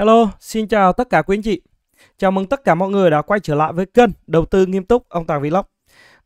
Hello, xin chào tất cả quý anh chị. Chào mừng tất cả mọi người đã quay trở lại với kênh Đầu tư nghiêm túc ông Tàng Vlog.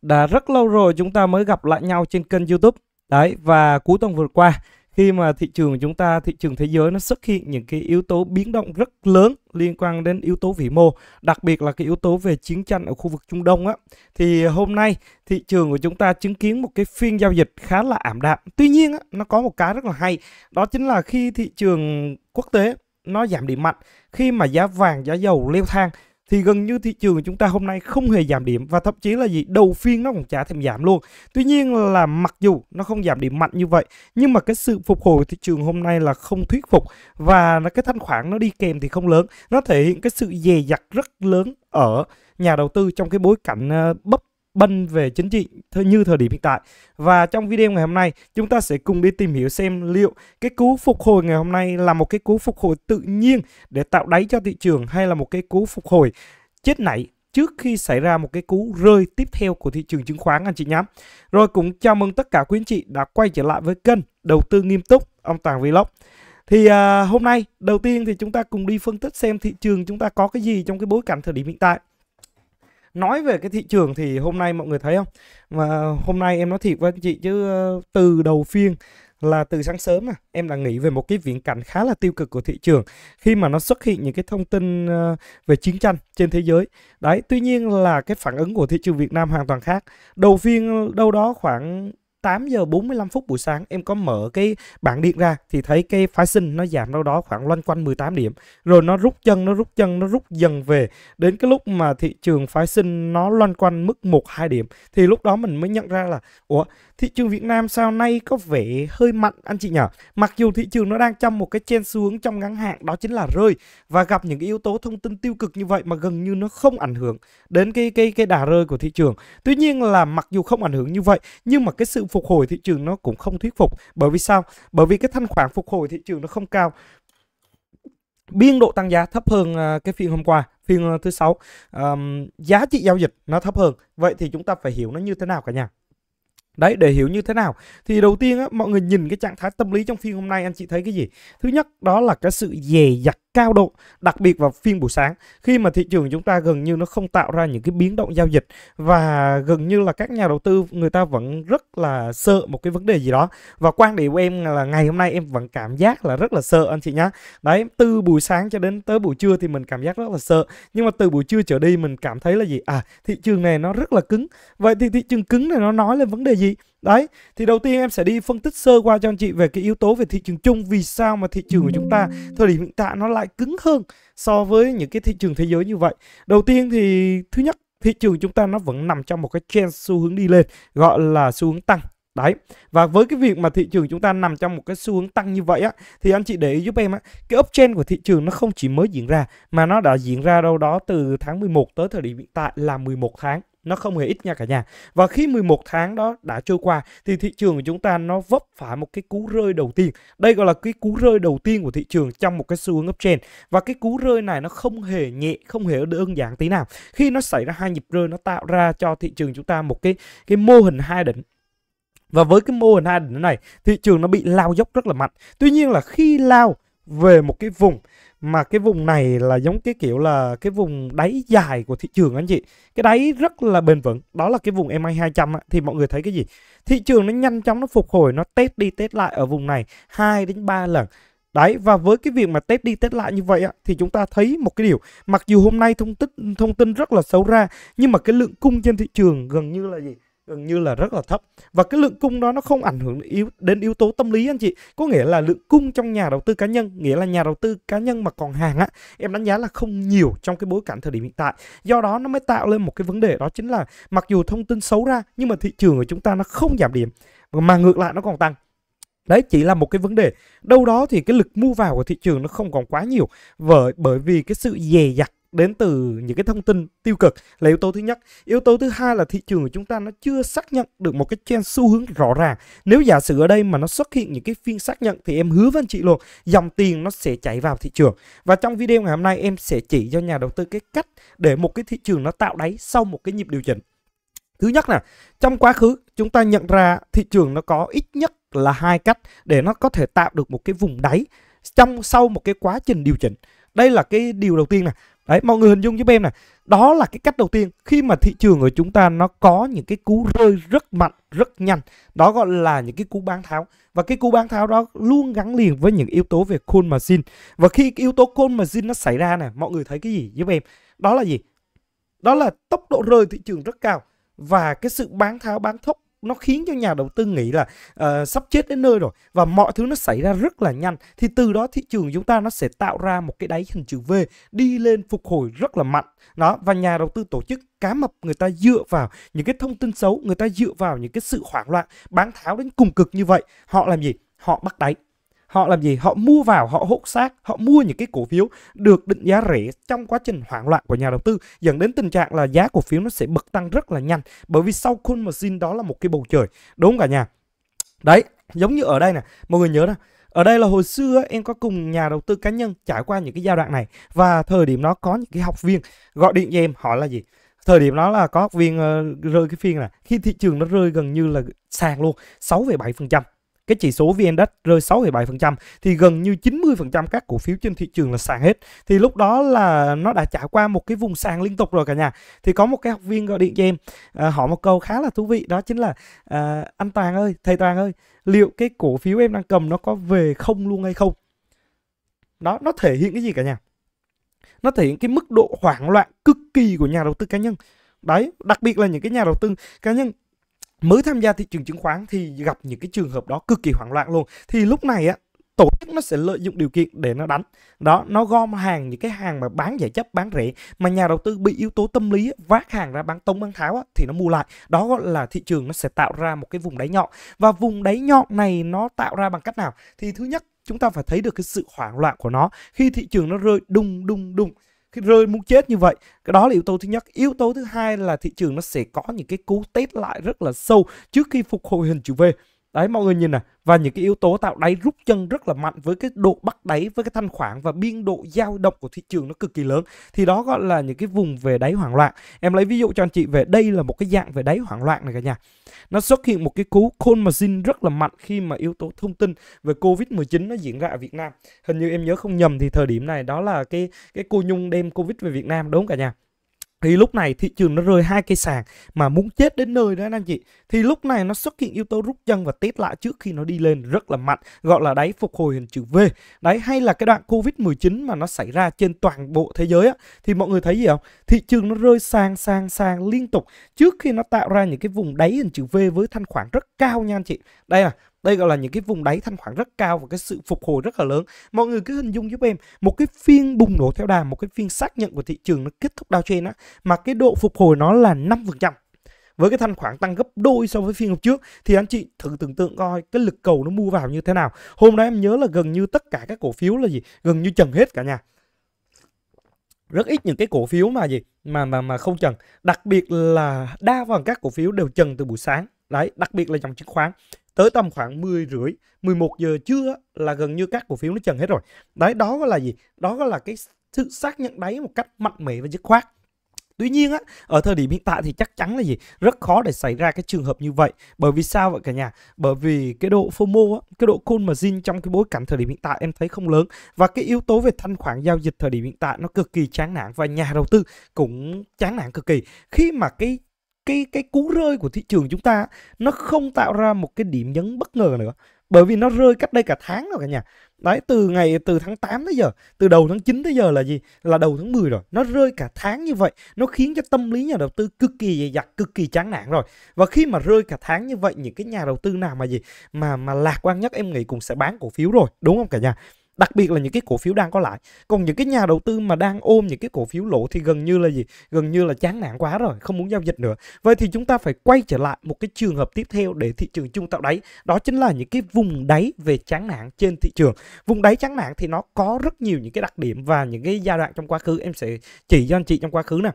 Đã rất lâu rồi chúng ta mới gặp lại nhau trên kênh YouTube. Đấy và cuối tuần vừa qua khi mà thị trường của chúng ta, thị trường thế giới nó xuất hiện những cái yếu tố biến động rất lớn liên quan đến yếu tố vĩ mô, đặc biệt là cái yếu tố về chiến tranh ở khu vực Trung Đông á. Thì hôm nay thị trường của chúng ta chứng kiến một cái phiên giao dịch khá là ảm đạm. Tuy nhiên á, nó có một cái rất là hay, đó chính là khi thị trường quốc tế nó giảm điểm mạnh khi mà giá vàng giá dầu leo thang thì gần như thị trường chúng ta hôm nay không hề giảm điểm và thậm chí là gì đầu phiên nó cũng chả thèm giảm luôn tuy nhiên là mặc dù nó không giảm điểm mạnh như vậy nhưng mà cái sự phục hồi thị trường hôm nay là không thuyết phục và cái thanh khoản nó đi kèm thì không lớn nó thể hiện cái sự dè dặt rất lớn ở nhà đầu tư trong cái bối cảnh ờ, bấp bân về chính trị như thời điểm hiện tại. Và trong video ngày hôm nay, chúng ta sẽ cùng đi tìm hiểu xem liệu cái cú phục hồi ngày hôm nay là một cái cú phục hồi tự nhiên để tạo đáy cho thị trường hay là một cái cú phục hồi chết nảy trước khi xảy ra một cái cú rơi tiếp theo của thị trường chứng khoán anh chị nhắm. Rồi cũng chào mừng tất cả quý anh chị đã quay trở lại với kênh Đầu tư nghiêm túc ông Tàng Vlog. Thì à, hôm nay đầu tiên thì chúng ta cùng đi phân tích xem thị trường chúng ta có cái gì trong cái bối cảnh thời điểm hiện tại nói về cái thị trường thì hôm nay mọi người thấy không mà hôm nay em nói thiệt với anh chị chứ ờ, từ đầu phiên là từ sáng sớm à, em đã nghĩ về một cái viễn cảnh khá là tiêu cực của thị trường khi mà nó xuất hiện những cái thông tin ờ, về chiến tranh trên thế giới. Đấy, tuy nhiên là cái phản ứng của thị trường Việt Nam hoàn toàn khác. Đầu phiên đâu đó khoảng 8 giờ 45 phút buổi sáng em có mở cái bảng điện ra thì thấy cái phái sinh nó giảm đâu đó khoảng loanh quanh 18 điểm rồi nó rút chân nó rút chân nó rút dần về đến cái lúc mà thị trường phái sinh nó loanh quanh mức 1 2 điểm thì lúc đó mình mới nhận ra là ủa thị trường Việt Nam sao nay có vẻ hơi mạnh anh chị nhỉ mặc dù thị trường nó đang trong một cái chen xuống trong ngắn hạn đó chính là rơi và gặp những cái yếu tố thông tin tiêu cực như vậy mà gần như nó không ảnh hưởng đến cái cái cái đà rơi của thị trường tuy nhiên là mặc dù không ảnh hưởng như vậy nhưng mà cái sự phục hồi thị trường nó cũng không thuyết phục bởi vì sao bởi vì cái thanh khoản phục hồi thị trường nó không cao biên độ tăng giá thấp hơn à, cái phiên hôm qua phiên à, thứ sáu um, giá trị giao dịch nó thấp hơn vậy thì chúng ta phải hiểu nó như thế nào cả nhà Đấy, để hiểu như thế nào thì đầu tiên á, mọi người nhìn cái trạng thái tâm lý trong phiên hôm nay anh chị thấy cái gì? Thứ nhất đó là cái sự dè dặt cao độ, đặc biệt vào phiên buổi sáng khi mà thị trường chúng ta gần như nó không tạo ra những cái biến động giao dịch và gần như là các nhà đầu tư người ta vẫn rất là sợ một cái vấn đề gì đó. Và quan điểm của em là ngày hôm nay em vẫn cảm giác là rất là sợ anh chị nhá. Đấy, từ buổi sáng cho đến tới buổi trưa thì mình cảm giác rất là sợ, nhưng mà từ buổi trưa trở đi mình cảm thấy là gì? À, thị trường này nó rất là cứng. Vậy thì thị trường cứng này nó nói lên vấn đề gì? Đấy, thì đầu tiên em sẽ đi phân tích sơ qua cho anh chị về cái yếu tố về thị trường chung vì sao mà thị trường của chúng ta thời điểm hiện tại nó lại cứng hơn so với những cái thị trường thế giới như vậy. Đầu tiên thì thứ nhất, thị trường chúng ta nó vẫn nằm trong một cái trend xu hướng đi lên gọi là xu hướng tăng. Đấy. Và với cái việc mà thị trường chúng ta nằm trong một cái xu hướng tăng như vậy á thì anh chị để ý giúp em á, cái uptrend của thị trường nó không chỉ mới diễn ra mà nó đã diễn ra đâu đó từ tháng 11 tới thời điểm hiện tại là 11 tháng nó không hề ít nha cả nhà. Và khi 11 tháng đó đã trôi qua thì thị trường của chúng ta nó vấp phải một cái cú rơi đầu tiên. Đây gọi là cái cú rơi đầu tiên của thị trường trong một cái xu hướng uptrend và cái cú rơi này nó không hề nhẹ, không hề đơn giản tí nào. Khi nó xảy ra hai nhịp rơi nó tạo ra cho thị trường chúng ta một cái cái mô hình hai đỉnh và với cái mô hình hai đỉnh này, thị trường nó bị lao dốc rất là mạnh. Tuy nhiên là khi lao về một cái vùng mà cái vùng này là giống cái kiểu là cái vùng đáy dài của thị trường anh chị cái đáy rất là bền vững đó là cái vùng EM 200 á. thì mọi người thấy cái gì thị trường nó nhanh chóng nó phục hồi nó test đi test lại ở vùng này 2 đến 3 lần Đấy và với cái việc mà test đi test lại như vậy á, thì chúng ta thấy một cái điều mặc dù hôm nay thông tin thông tin rất là xấu ra nhưng mà cái lượng cung trên thị trường gần như là gì gần như là rất là thấp và cái lượng cung đó nó không ảnh hưởng yếu đến yếu tố tâm lý anh chị có nghĩa là lượng cung trong nhà đầu tư cá nhân nghĩa là nhà đầu tư cá nhân mà còn hàng á em đánh giá là không nhiều trong cái bối cảnh thời điểm hiện tại do đó nó mới tạo lên một cái vấn đề đó chính là mặc dù thông tin xấu ra nhưng mà thị trường của chúng ta nó không giảm điểm mà ngược lại nó còn tăng đấy chỉ là một cái vấn đề đâu đó thì cái lực mua vào của thị trường nó không còn quá nhiều bởi bởi vì cái sự dè dặt đến từ những cái thông tin tiêu cực là yếu tố thứ nhất yếu tố thứ hai là thị trường của chúng ta nó chưa xác nhận được một cái trend xu hướng rõ ràng nếu giả sử ở đây mà nó xuất hiện những cái phiên xác nhận thì em hứa với anh chị luôn dòng tiền nó sẽ chảy vào thị trường và trong video ngày hôm nay em sẽ chỉ cho nhà đầu tư cái cách để một cái thị trường nó tạo đáy sau một cái nhịp điều chỉnh thứ nhất là trong quá khứ chúng ta nhận ra thị trường nó có ít nhất là hai cách để nó có thể tạo được một cái vùng đáy trong sau một cái quá trình điều chỉnh đây là cái điều đầu tiên này Đấy, mọi người hình dung giúp em này. Đó là cái cách đầu tiên khi mà thị trường ở chúng ta nó có những cái cú rơi rất mạnh, rất nhanh. Đó gọi là những cái cú bán tháo. Và cái cú bán tháo đó luôn gắn liền với những yếu tố về call margin. Và khi yếu tố call margin nó xảy ra này mọi người thấy cái gì giúp em? Đó là gì? Đó là tốc độ rơi thị trường rất cao và cái sự bán tháo bán thốc nó khiến cho nhà đầu tư nghĩ là uh, sắp chết đến nơi rồi và mọi thứ nó xảy ra rất là nhanh thì từ đó thị trường chúng ta nó sẽ tạo ra một cái đáy hình chữ V đi lên phục hồi rất là mạnh đó và nhà đầu tư tổ chức cá mập người ta dựa vào những cái thông tin xấu người ta dựa vào những cái sự hoảng loạn bán tháo đến cùng cực như vậy họ làm gì họ bắt đáy Họ làm gì? Họ mua vào, họ hốt xác, họ mua những cái cổ phiếu được định giá rẻ trong quá trình hoảng loạn của nhà đầu tư dẫn đến tình trạng là giá cổ phiếu nó sẽ bật tăng rất là nhanh bởi vì sau mà xin đó là một cái bầu trời. Đúng không cả nhà? Đấy, giống như ở đây nè, mọi người nhớ nè, ở đây là hồi xưa em có cùng nhà đầu tư cá nhân trải qua những cái giai đoạn này và thời điểm đó có những cái học viên gọi điện cho em hỏi là gì thời điểm đó là có học viên uh, rơi cái phiên là khi thị trường nó rơi gần như là sàn luôn 6,7% cái chỉ số VN Index rơi 6,7% thì gần như 90% các cổ phiếu trên thị trường là sàn hết. Thì lúc đó là nó đã trải qua một cái vùng sàn liên tục rồi cả nhà. Thì có một cái học viên gọi điện cho em à, hỏi một câu khá là thú vị đó chính là à, anh Toàn ơi, thầy Toàn ơi, liệu cái cổ phiếu em đang cầm nó có về không luôn hay không? Đó nó thể hiện cái gì cả nhà? Nó thể hiện cái mức độ hoảng loạn cực kỳ của nhà đầu tư cá nhân đấy đặc biệt là những cái nhà đầu tư cá nhân mới tham gia thị trường chứng khoán thì gặp những cái trường hợp đó cực kỳ hoảng loạn luôn thì lúc này á tổ chức nó sẽ lợi dụng điều kiện để nó đánh đó nó gom hàng những cái hàng mà bán giải chấp bán rẻ mà nhà đầu tư bị yếu tố tâm lý vác hàng ra bán tông bán tháo thì nó mua lại đó gọi là thị trường nó sẽ tạo ra một cái vùng đáy nhọn và vùng đáy nhọn này nó tạo ra bằng cách nào thì thứ nhất chúng ta phải thấy được cái sự hoảng loạn của nó khi thị trường nó rơi đùng đùng đùng khi rơi muốn chết như vậy cái đó là yếu tố thứ nhất yếu tố thứ hai là thị trường nó sẽ có những cái cú test lại rất là sâu trước khi phục hồi hình chữ V Đấy mọi người nhìn này Và những cái yếu tố tạo đáy rút chân rất là mạnh Với cái độ bắt đáy, với cái thanh khoản Và biên độ dao động của thị trường nó cực kỳ lớn Thì đó gọi là những cái vùng về đáy hoảng loạn Em lấy ví dụ cho anh chị về đây là một cái dạng về đáy hoảng loạn này cả nhà Nó xuất hiện một cái cú call margin rất là mạnh Khi mà yếu tố thông tin về Covid-19 nó diễn ra ở Việt Nam Hình như em nhớ không nhầm thì thời điểm này đó là cái cái cô Nhung đem Covid về Việt Nam đúng không cả nhà thì lúc này thị trường nó rơi hai cây sàn mà muốn chết đến nơi đó anh chị thì lúc này nó xuất hiện yếu tố rút chân và test lại trước khi nó đi lên rất là mạnh gọi là đáy phục hồi hình chữ V đấy hay là cái đoạn Covid 19 mà nó xảy ra trên toàn bộ thế giới á, thì mọi người thấy gì không thị trường nó rơi sang sang sang liên tục trước khi nó tạo ra những cái vùng đáy hình chữ V với thanh khoản rất cao nha anh chị đây là đây gọi là những cái vùng đáy thanh khoản rất cao và cái sự phục hồi rất là lớn mọi người cứ hình dung giúp em một cái phiên bùng nổ theo đà một cái phiên xác nhận của thị trường nó kết thúc đao downtrend á mà cái độ phục hồi nó là 5% với cái thanh khoản tăng gấp đôi so với phiên hôm trước thì anh chị thử tưởng tượng coi cái lực cầu nó mua vào như thế nào hôm nay em nhớ là gần như tất cả các cổ phiếu là gì gần như trần hết cả nhà rất ít những cái cổ phiếu mà gì mà mà mà không trần đặc biệt là đa phần các cổ phiếu đều trần từ buổi sáng đấy đặc biệt là dòng chứng khoán tới tầm khoảng 10 rưỡi 11 giờ trưa là gần như các cổ phiếu nó trần hết rồi đấy đó là gì đó là cái sự xác nhận đáy một cách mạnh mẽ và dứt khoát Tuy nhiên á, ở thời điểm hiện tại thì chắc chắn là gì? Rất khó để xảy ra cái trường hợp như vậy. Bởi vì sao vậy cả nhà? Bởi vì cái độ FOMO á, cái độ call margin trong cái bối cảnh thời điểm hiện tại em thấy không lớn và cái yếu tố về thanh khoản giao dịch thời điểm hiện tại nó cực kỳ chán nản và nhà đầu tư cũng chán nản cực kỳ khi mà cái cái cái cú rơi của thị trường chúng ta nó không tạo ra một cái điểm nhấn bất ngờ nữa bởi vì nó rơi cách đây cả tháng rồi cả nhà đấy từ ngày từ tháng 8 tới giờ từ đầu tháng 9 tới giờ là gì là đầu tháng 10 rồi nó rơi cả tháng như vậy nó khiến cho tâm lý nhà đầu tư cực kỳ dày dặt cực kỳ chán nản rồi và khi mà rơi cả tháng như vậy những cái nhà đầu tư nào mà gì mà mà lạc quan nhất em nghĩ cũng sẽ bán cổ phiếu rồi đúng không cả nhà đặc biệt là những cái cổ phiếu đang có lãi còn những cái nhà đầu tư mà đang ôm những cái cổ phiếu lỗ thì gần như là gì gần như là chán nản quá rồi không muốn giao dịch nữa vậy thì chúng ta phải quay trở lại một cái trường hợp tiếp theo để thị trường chung tạo đáy đó chính là những cái vùng đáy về chán nản trên thị trường vùng đáy chán nản thì nó có rất nhiều những cái đặc điểm và những cái giai đoạn trong quá khứ em sẽ chỉ cho anh chị trong quá khứ nè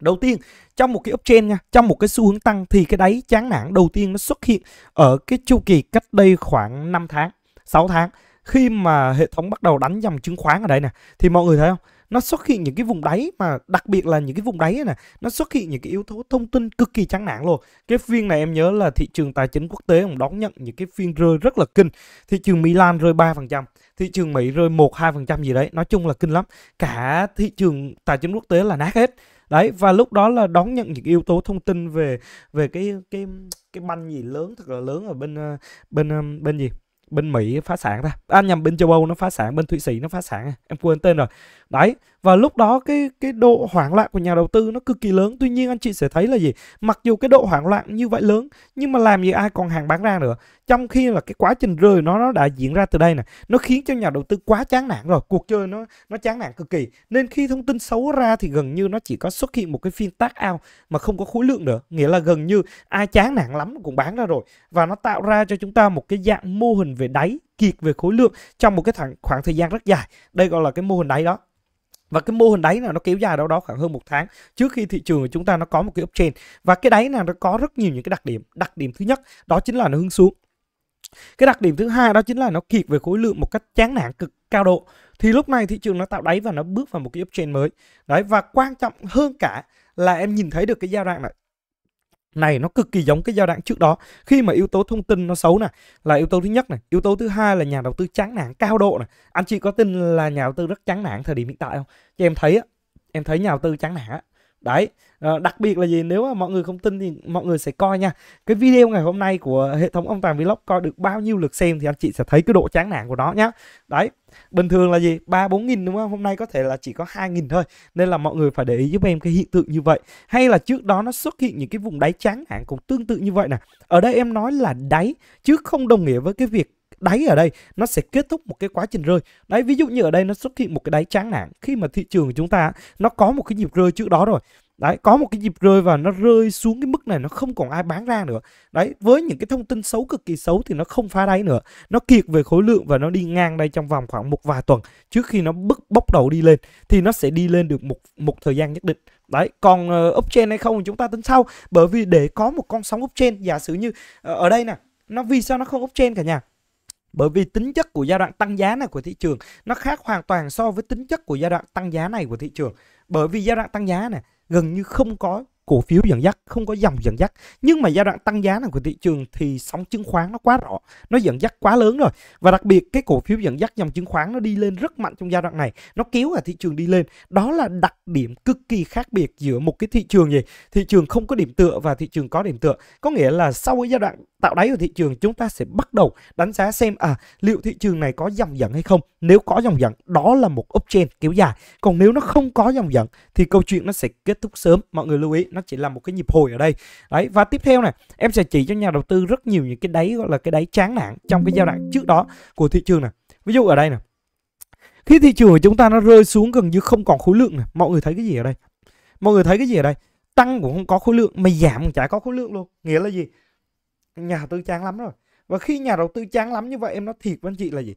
Đầu tiên, trong một cái uptrend nha, trong một cái xu hướng tăng thì cái đáy chán nản đầu tiên nó xuất hiện ở cái chu kỳ cách đây khoảng 5 tháng, 6 tháng khi mà hệ thống bắt đầu đánh dòng chứng khoán ở đây nè thì mọi người thấy không nó xuất hiện những cái vùng đáy mà đặc biệt là những cái vùng đáy này nó xuất hiện những cái yếu tố thông tin cực kỳ chán nản luôn cái phiên này em nhớ là thị trường tài chính quốc tế cũng đón nhận những cái phiên rơi rất là kinh thị trường Milan rơi 3% thị trường Mỹ rơi một hai phần trăm gì đấy nói chung là kinh lắm cả thị trường tài chính quốc tế là nát hết đấy và lúc đó là đón nhận những yếu tố thông tin về về cái cái cái banh gì lớn thật là lớn ở bên ờ, bên ờ, bên gì bên Mỹ phá sản ra, à nhầm bên châu Âu nó phá sản bên Thụy Sĩ nó phá sản à. em quên tên rồi đấy và lúc đó cái cái độ hoảng loạn của nhà đầu tư nó cực kỳ lớn tuy nhiên anh chị sẽ thấy là gì mặc dù cái độ hoảng loạn như vậy lớn nhưng mà làm gì ai còn hàng bán ra nữa trong khi là cái quá trình rơi nó nó đã diễn ra từ đây này nó khiến cho nhà đầu tư quá chán nản rồi cuộc chơi nó nó chán nản cực kỳ nên khi thông tin xấu ra thì gần như nó chỉ có xuất hiện một cái phiên tác ao mà không có khối lượng nữa nghĩa là gần như ai chán nản lắm cũng bán ra rồi và nó tạo ra cho chúng ta một cái dạng mô hình về đáy kiệt về khối lượng trong một cái khoảng, khoảng thời gian rất dài đây gọi là cái mô hình đáy đó và cái mô hình đáy là nó kéo dài đâu đó khoảng hơn một tháng trước khi thị trường của chúng ta nó có một cái uptrend và cái đáy là nó có rất nhiều những cái đặc điểm đặc điểm thứ nhất đó chính là nó hướng xuống cái đặc điểm thứ hai đó chính là nó kiệt về khối lượng một cách chán nản cực cao độ thì lúc này thị trường nó tạo đáy và nó bước vào một cái uptrend mới đấy và quan trọng hơn cả là em nhìn thấy được cái giai đoạn này này nó cực kỳ giống cái giai đoạn trước đó khi mà yếu tố thông tin nó xấu nè là yếu tố thứ nhất này yếu tố thứ hai là nhà đầu tư chán nản cao độ này anh chị có tin là nhà đầu tư rất chán nản thời điểm hiện tại không cho em thấy em thấy nhà đầu tư chán nản đấy ờ, đặc biệt là gì nếu mà mọi người không tin thì mọi người sẽ coi nha cái video ngày hôm nay của hệ thống ông tàng vlog coi được bao nhiêu lượt xem thì anh chị sẽ thấy cái độ chán nản của nó nhá đấy bình thường là gì ba bốn nghìn đúng không hôm nay có thể là chỉ có hai nghìn thôi nên là mọi người phải để ý giúp em cái hiện tượng như vậy hay là trước đó nó xuất hiện những cái vùng đáy chán nản cũng tương tự như vậy nè ở đây em nói là đáy chứ không đồng nghĩa với cái việc đáy ở đây nó sẽ kết thúc một cái quá trình rơi đấy ví dụ như ở đây nó xuất hiện một cái đáy chán nản khi mà thị trường của chúng ta nó có một cái nhịp rơi trước đó rồi đấy có một cái nhịp rơi và nó rơi xuống cái mức này nó không còn ai bán ra nữa đấy với những cái thông tin xấu cực kỳ xấu thì nó không phá đáy nữa nó kiệt về khối lượng và nó đi ngang đây trong vòng khoảng một vài tuần trước khi nó bức bốc đầu đi lên thì nó sẽ đi lên được một một thời gian nhất định đấy còn uh, ờ, uptrend hay không chúng ta tính sau bởi vì để có một con sóng uptrend giả sử như uh, ở đây nè nó vì sao nó không uptrend cả nhà bởi vì tính chất của giai đoạn tăng giá này của thị trường nó khác hoàn toàn so với tính chất của giai đoạn tăng giá này của thị trường bởi vì giai đoạn tăng giá này gần như không có cổ phiếu dẫn dắt không có dòng dẫn dắt nhưng mà giai đoạn tăng giá này của thị trường thì sóng chứng khoán nó quá rõ nó dẫn dắt quá lớn rồi và đặc biệt cái cổ phiếu dẫn dắt dòng chứng khoán nó đi lên rất mạnh trong giai đoạn này nó kéo cả thị trường đi lên đó là đặc điểm cực kỳ khác biệt giữa một cái thị trường gì thị trường không có điểm tựa và thị trường có điểm tựa có nghĩa là sau cái giai đoạn tạo đáy của thị trường chúng ta sẽ bắt đầu đánh giá xem à liệu thị trường này có dòng dẫn hay không nếu có dòng dẫn đó là một uptrend kéo dài còn nếu nó không có dòng dẫn thì câu chuyện nó sẽ kết thúc sớm mọi người lưu ý nó chỉ là một cái nhịp hồi ở đây đấy và tiếp theo này em sẽ chỉ cho nhà đầu tư rất nhiều những cái đáy gọi là cái đáy chán nản trong cái giai đoạn trước đó của thị trường này ví dụ ở đây này khi thị trường của chúng ta nó rơi xuống gần như không còn khối lượng này mọi người thấy cái gì ở đây mọi người thấy cái gì ở đây tăng cũng không có khối lượng mà giảm cũng chả có khối lượng luôn nghĩa là gì nhà đầu tư chán lắm rồi và khi nhà đầu tư chán lắm như vậy em nói thiệt với anh chị là gì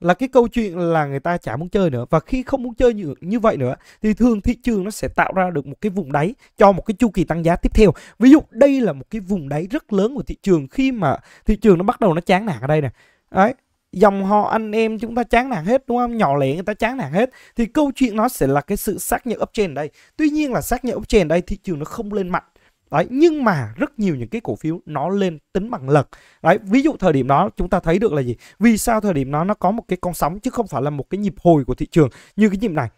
là cái câu chuyện là người ta chả muốn chơi nữa và khi không muốn chơi như, như vậy nữa thì thường thị trường nó sẽ tạo ra được một cái vùng đáy cho một cái chu kỳ tăng giá tiếp theo ví dụ đây là một cái vùng đáy rất lớn của thị trường khi mà thị trường nó bắt đầu nó chán nản ở đây nè đấy dòng họ anh em chúng ta chán nản hết đúng không nhỏ lẻ người ta chán nản hết thì câu chuyện nó sẽ là cái sự xác nhận uptrend ở đây tuy nhiên là xác nhận uptrend ở đây thị trường nó không lên mạnh Đấy, nhưng mà rất nhiều những cái cổ phiếu nó lên tính bằng lật. Đấy, ví dụ thời điểm đó chúng ta thấy được là gì? Vì sao thời điểm đó nó có một cái con sóng chứ không phải là một cái nhịp hồi của thị trường như cái nhịp này.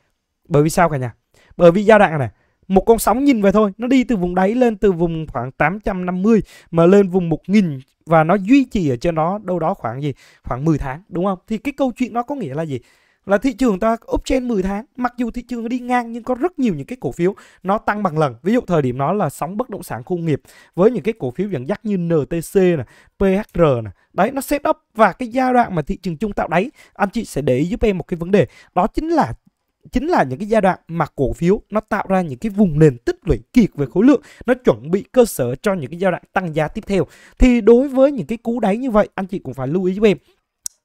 Bởi vì sao cả nhà? Bởi vì giai đoạn này một con sóng nhìn về thôi nó đi từ vùng đáy lên từ vùng khoảng 850 mà lên vùng 1000 và nó duy trì ở trên đó đâu đó khoảng gì khoảng 10 tháng đúng không thì cái câu chuyện nó có nghĩa là gì là thị trường ta úp trên 10 tháng mặc dù thị trường đi ngang nhưng có rất nhiều những cái cổ phiếu nó tăng bằng lần ví dụ thời điểm đó là sóng bất động sản khu nghiệp với những cái cổ phiếu dẫn dắt như NTC này, PHR này, đấy nó set up và cái giai đoạn mà thị trường chung tạo đáy anh chị sẽ để ý giúp em một cái vấn đề đó chính là chính là những cái giai đoạn mà cổ phiếu nó tạo ra những cái vùng nền tích lũy kiệt về khối lượng nó chuẩn bị cơ sở cho những cái giai đoạn tăng giá tiếp theo thì đối với những cái cú đáy như vậy anh chị cũng phải lưu ý giúp em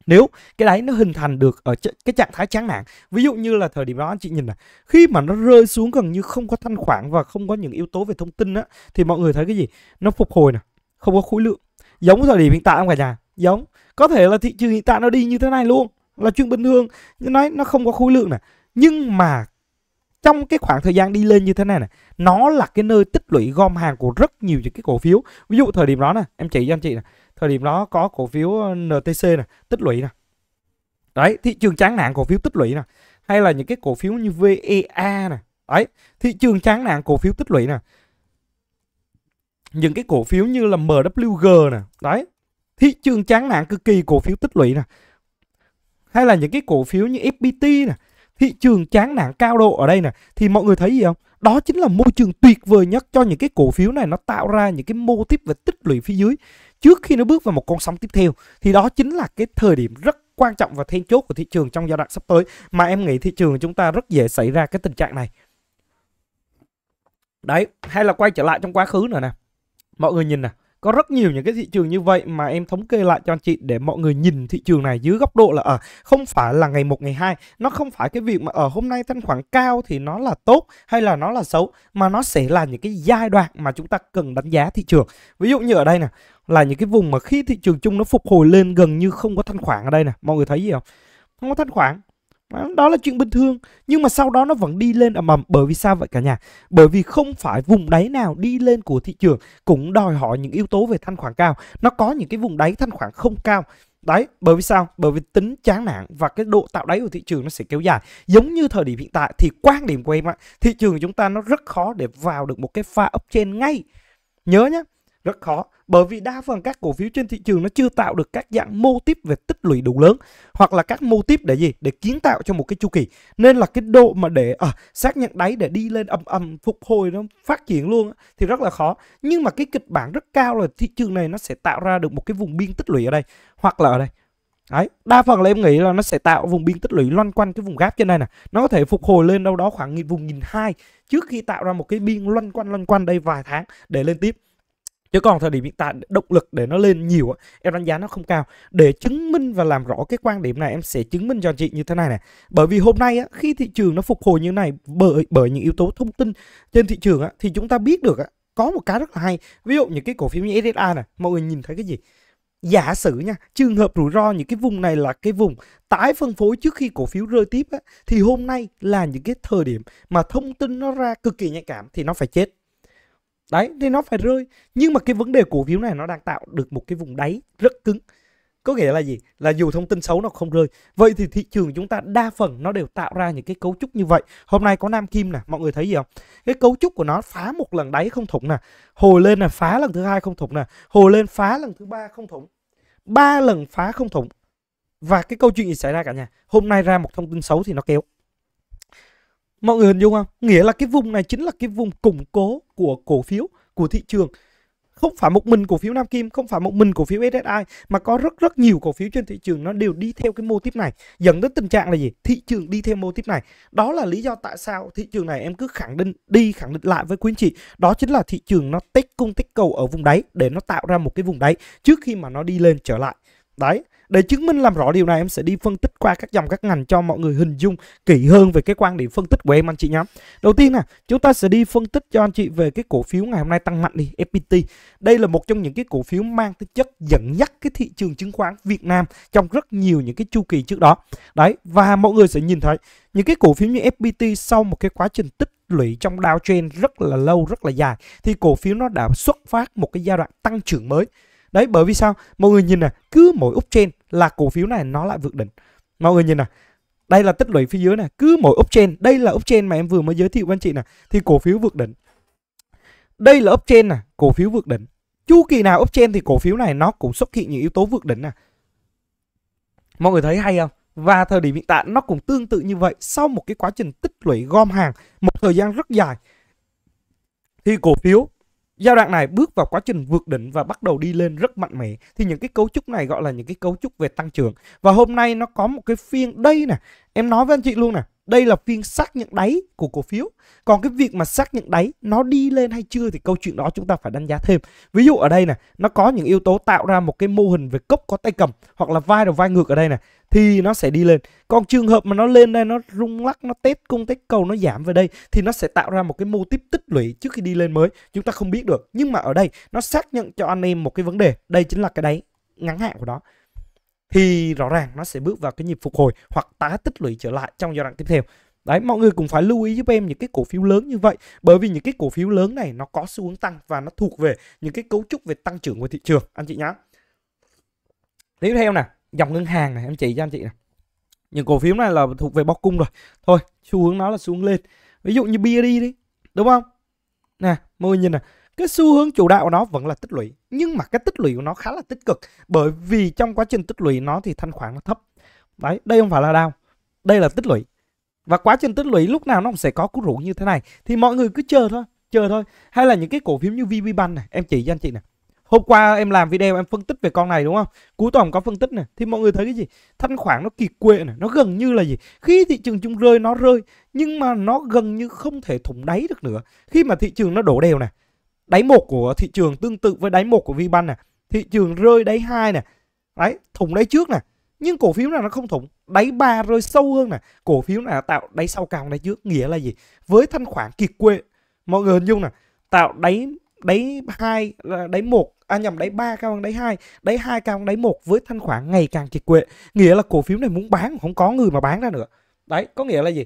nếu cái đáy nó hình thành được ở cái trạng thái chán nản ví dụ như là thời điểm đó anh chị nhìn này khi mà nó rơi xuống gần như không có thanh khoản và không có những yếu tố về thông tin á thì mọi người thấy cái gì nó phục hồi nè không có khối lượng giống thời điểm hiện tại không cả nhà giống có thể là thị trường hiện tại nó đi như thế này luôn là chuyện bình thường nhưng nói nó không có khối lượng nè nhưng mà trong cái khoảng thời gian đi lên như thế này này nó là cái nơi tích lũy gom hàng của rất nhiều những cái cổ phiếu ví dụ thời điểm đó nè em chỉ cho anh chị này thời điểm đó có cổ phiếu ờ, NTC nè tích lũy nè đấy thị trường chán nản cổ phiếu tích lũy nè hay là những cái cổ phiếu như VEA nè đấy thị trường chán nản cổ phiếu tích lũy nè những cái cổ phiếu như là MWG nè đấy thị trường chán nản cực kỳ cổ phiếu tích lũy nè hay là những cái cổ phiếu như FPT nè thị trường chán nản cao độ ở đây nè thì mọi người thấy gì không đó chính là môi trường tuyệt vời nhất cho những cái cổ phiếu này nó tạo ra những cái mô tiếp về tích lũy phía dưới trước khi nó bước vào một con sóng tiếp theo thì đó chính là cái thời điểm rất quan trọng và then chốt của thị trường trong giai đoạn sắp tới mà em nghĩ thị trường chúng ta rất dễ xảy ra cái tình trạng này đấy hay là quay trở lại trong quá khứ nữa nè mọi người nhìn nè có rất nhiều những cái thị trường như vậy mà em thống kê lại cho anh chị để mọi người nhìn thị trường này dưới góc độ là ở ờ, à, không phải là ngày một ngày hai nó không phải cái việc mà ở ờ, hôm nay thanh khoản cao thì nó là tốt hay là nó là xấu mà nó sẽ là những cái giai đoạn mà chúng ta cần đánh giá thị trường ví dụ như ở đây nè là những cái vùng mà khi thị trường chung nó phục hồi lên gần như không có thanh khoản ở đây nè mọi người thấy gì không không có thanh khoản đó là chuyện bình thường nhưng mà sau đó nó vẫn đi lên ở à, mầm bởi vì sao vậy cả nhà bởi vì không phải vùng đáy nào đi lên của thị trường cũng đòi hỏi những yếu tố về thanh khoản cao nó có những cái vùng đáy thanh khoản không cao đấy bởi vì sao bởi vì tính chán nản và cái độ tạo đáy của thị trường nó sẽ kéo dài giống như thời điểm hiện tại thì quan điểm của em á thị trường của chúng ta nó rất khó để vào được một cái pha up trên ngay nhớ nhé rất khó bởi vì đa phần các cổ phiếu trên thị trường nó chưa tạo được các dạng mô típ về tích lũy đủ lớn hoặc là các mô típ để gì để kiến tạo cho một cái chu kỳ nên là cái độ mà để à, xác nhận đáy để đi lên âm âm phục hồi nó phát triển luôn thì rất là khó nhưng mà cái kịch bản rất cao là thị trường này nó sẽ tạo ra được một cái vùng biên tích lũy ở đây hoặc là ở đây Đấy, đa phần là em nghĩ là nó sẽ tạo vùng biên tích lũy loanh quanh cái vùng gáp trên đây nè. Nó có thể phục hồi lên đâu đó khoảng vùng nghìn hai trước khi tạo ra một cái biên loanh quanh loanh quanh đây vài tháng để lên tiếp chứ còn thời điểm hiện tại động lực để nó lên nhiều em đánh giá nó không cao để chứng minh và làm rõ cái quan điểm này em sẽ chứng minh cho chị như thế này này. bởi vì hôm nay khi thị trường nó phục hồi như này bởi bởi những yếu tố thông tin trên thị trường thì chúng ta biết được có một cái rất là hay ví dụ những cái cổ phiếu như SSA này mọi người nhìn thấy cái gì giả sử nha trường hợp rủi ro những cái vùng này là cái vùng tái phân phối trước khi cổ phiếu rơi tiếp á, thì hôm nay là những cái thời điểm mà thông tin nó ra cực kỳ nhạy cảm thì nó phải chết đấy thì nó phải rơi nhưng mà cái vấn đề cổ phiếu này nó đang tạo được một cái vùng đáy rất cứng có nghĩa là gì là dù thông tin xấu nó không rơi vậy thì thị trường chúng ta đa phần nó đều tạo ra những cái cấu trúc như vậy hôm nay có nam kim nè mọi người thấy gì không cái cấu trúc của nó phá một lần đáy không thủng nè hồi lên là phá lần thứ hai không thủng nè hồi lên phá lần thứ ba không thủng ba lần phá không thủng và cái câu chuyện gì xảy ra cả nhà hôm nay ra một thông tin xấu thì nó kéo Mọi người hình dung không? Nghĩa là cái vùng này chính là cái vùng củng cố của cổ phiếu, của thị trường. Không phải một mình cổ phiếu Nam Kim, không phải một mình cổ phiếu SSI mà có rất rất nhiều cổ phiếu trên thị trường nó đều đi theo cái mô típ này. Dẫn đến tình trạng là gì? Thị trường đi theo mô típ này. Đó là lý do tại sao thị trường này em cứ khẳng định đi khẳng định lại với quý anh chị. Đó chính là thị trường nó tích cung tích cầu ở vùng đáy để nó tạo ra một cái vùng đáy trước khi mà nó đi lên trở lại Đấy, để chứng minh làm rõ điều này em sẽ đi phân tích qua các dòng các ngành cho mọi người hình dung kỹ hơn về cái quan điểm phân tích của em anh chị nhóm Đầu tiên nè chúng ta sẽ đi phân tích cho anh chị về cái cổ phiếu ngày hôm nay tăng mạnh đi FPT. Đây là một trong những cái cổ phiếu mang tính chất dẫn dắt cái thị trường chứng khoán Việt Nam trong rất nhiều những cái chu kỳ trước đó. Đấy và mọi người sẽ nhìn thấy những cái cổ phiếu như FPT sau một cái quá trình tích lũy trong Dow Trend rất là lâu rất là dài thì cổ phiếu nó đã xuất phát một cái giai đoạn tăng trưởng mới đấy bởi vì sao mọi người nhìn nè cứ mỗi trên là cổ phiếu này nó lại vượt đỉnh mọi người nhìn nè đây là tích lũy phía dưới nè cứ mỗi trên đây là trên mà em vừa mới giới thiệu với anh chị nè thì cổ phiếu vượt đỉnh đây là trên nè cổ phiếu vượt đỉnh chu kỳ nào trên thì cổ phiếu này nó cũng xuất hiện những yếu tố vượt đỉnh nè mọi người thấy hay không và thời điểm hiện tại nó cũng tương tự như vậy sau một cái quá trình tích lũy gom hàng một thời gian rất dài thì cổ phiếu giai đoạn này bước vào quá trình vượt đỉnh và bắt đầu đi lên rất mạnh mẽ thì những cái cấu trúc này gọi là những cái cấu trúc về tăng trưởng và hôm nay nó có một cái phiên đây nè em nói với anh chị luôn nè đây là phiên xác nhận đáy của cổ phiếu còn cái việc mà xác nhận đáy nó đi lên hay chưa thì câu chuyện đó chúng ta phải đánh giá thêm ví dụ ở đây này nó có những yếu tố tạo ra một cái mô hình về cốc có tay cầm hoặc là vai đầu vai ngược ở đây này thì nó sẽ đi lên còn trường hợp mà nó lên đây nó rung lắc nó test cung test cầu nó giảm về đây thì nó sẽ tạo ra một cái mô tiếp tích lũy trước khi đi lên mới chúng ta không biết được nhưng mà ở đây nó xác nhận cho anh em một cái vấn đề đây chính là cái đáy ngắn hạn của nó thì rõ ràng nó sẽ bước vào cái nhịp phục hồi hoặc tái tích lũy trở lại trong giai đoạn tiếp theo Đấy, mọi người cũng phải lưu ý giúp em những cái cổ phiếu lớn như vậy bởi vì những cái cổ phiếu lớn này nó có xu hướng tăng và nó thuộc về những cái cấu trúc về tăng trưởng của thị trường anh chị nhá. Tiếp theo nè, dòng ngân hàng này em chỉ cho anh chị nè. Những cổ phiếu này là thuộc về bóc cung rồi. Thôi, xu hướng nó là xuống lên. Ví dụ như bia đi, đúng không? Nè, mọi người nhìn nè, cái xu hướng chủ đạo của nó vẫn là tích lũy nhưng mà cái tích lũy của nó khá là tích cực bởi vì trong quá trình tích lũy nó thì thanh khoản nó thấp đấy đây không phải là đau đây là tích lũy và quá trình tích lũy lúc nào nó cũng sẽ có cú rủ như thế này thì mọi người cứ chờ thôi chờ thôi hay là những cái cổ phiếu như VB Bank này em chỉ cho anh chị nè hôm qua em làm video em phân tích về con này đúng không cuối tuần có phân tích này thì mọi người thấy cái gì thanh khoản nó kỳ quệ này nó gần như là gì khi thị trường chung rơi nó rơi nhưng mà nó gần như không thể thủng đáy được nữa khi mà thị trường nó đổ đều này đáy một của thị trường tương tự với đáy một của Vbank nè thị trường rơi đáy hai nè đấy thủng đáy trước nè nhưng cổ phiếu này nó không thủng đáy ba rơi sâu hơn nè cổ phiếu này tạo đáy sau cao đáy trước nghĩa là gì với thanh khoản kiệt quệ mọi người hình dung nè tạo đáy đáy hai đáy một à nhầm đáy ba cao hơn đáy hai đáy hai cao hơn đáy một với thanh khoản ngày càng kiệt quệ nghĩa là cổ phiếu này muốn bán không có người mà bán ra nữa đấy có nghĩa là gì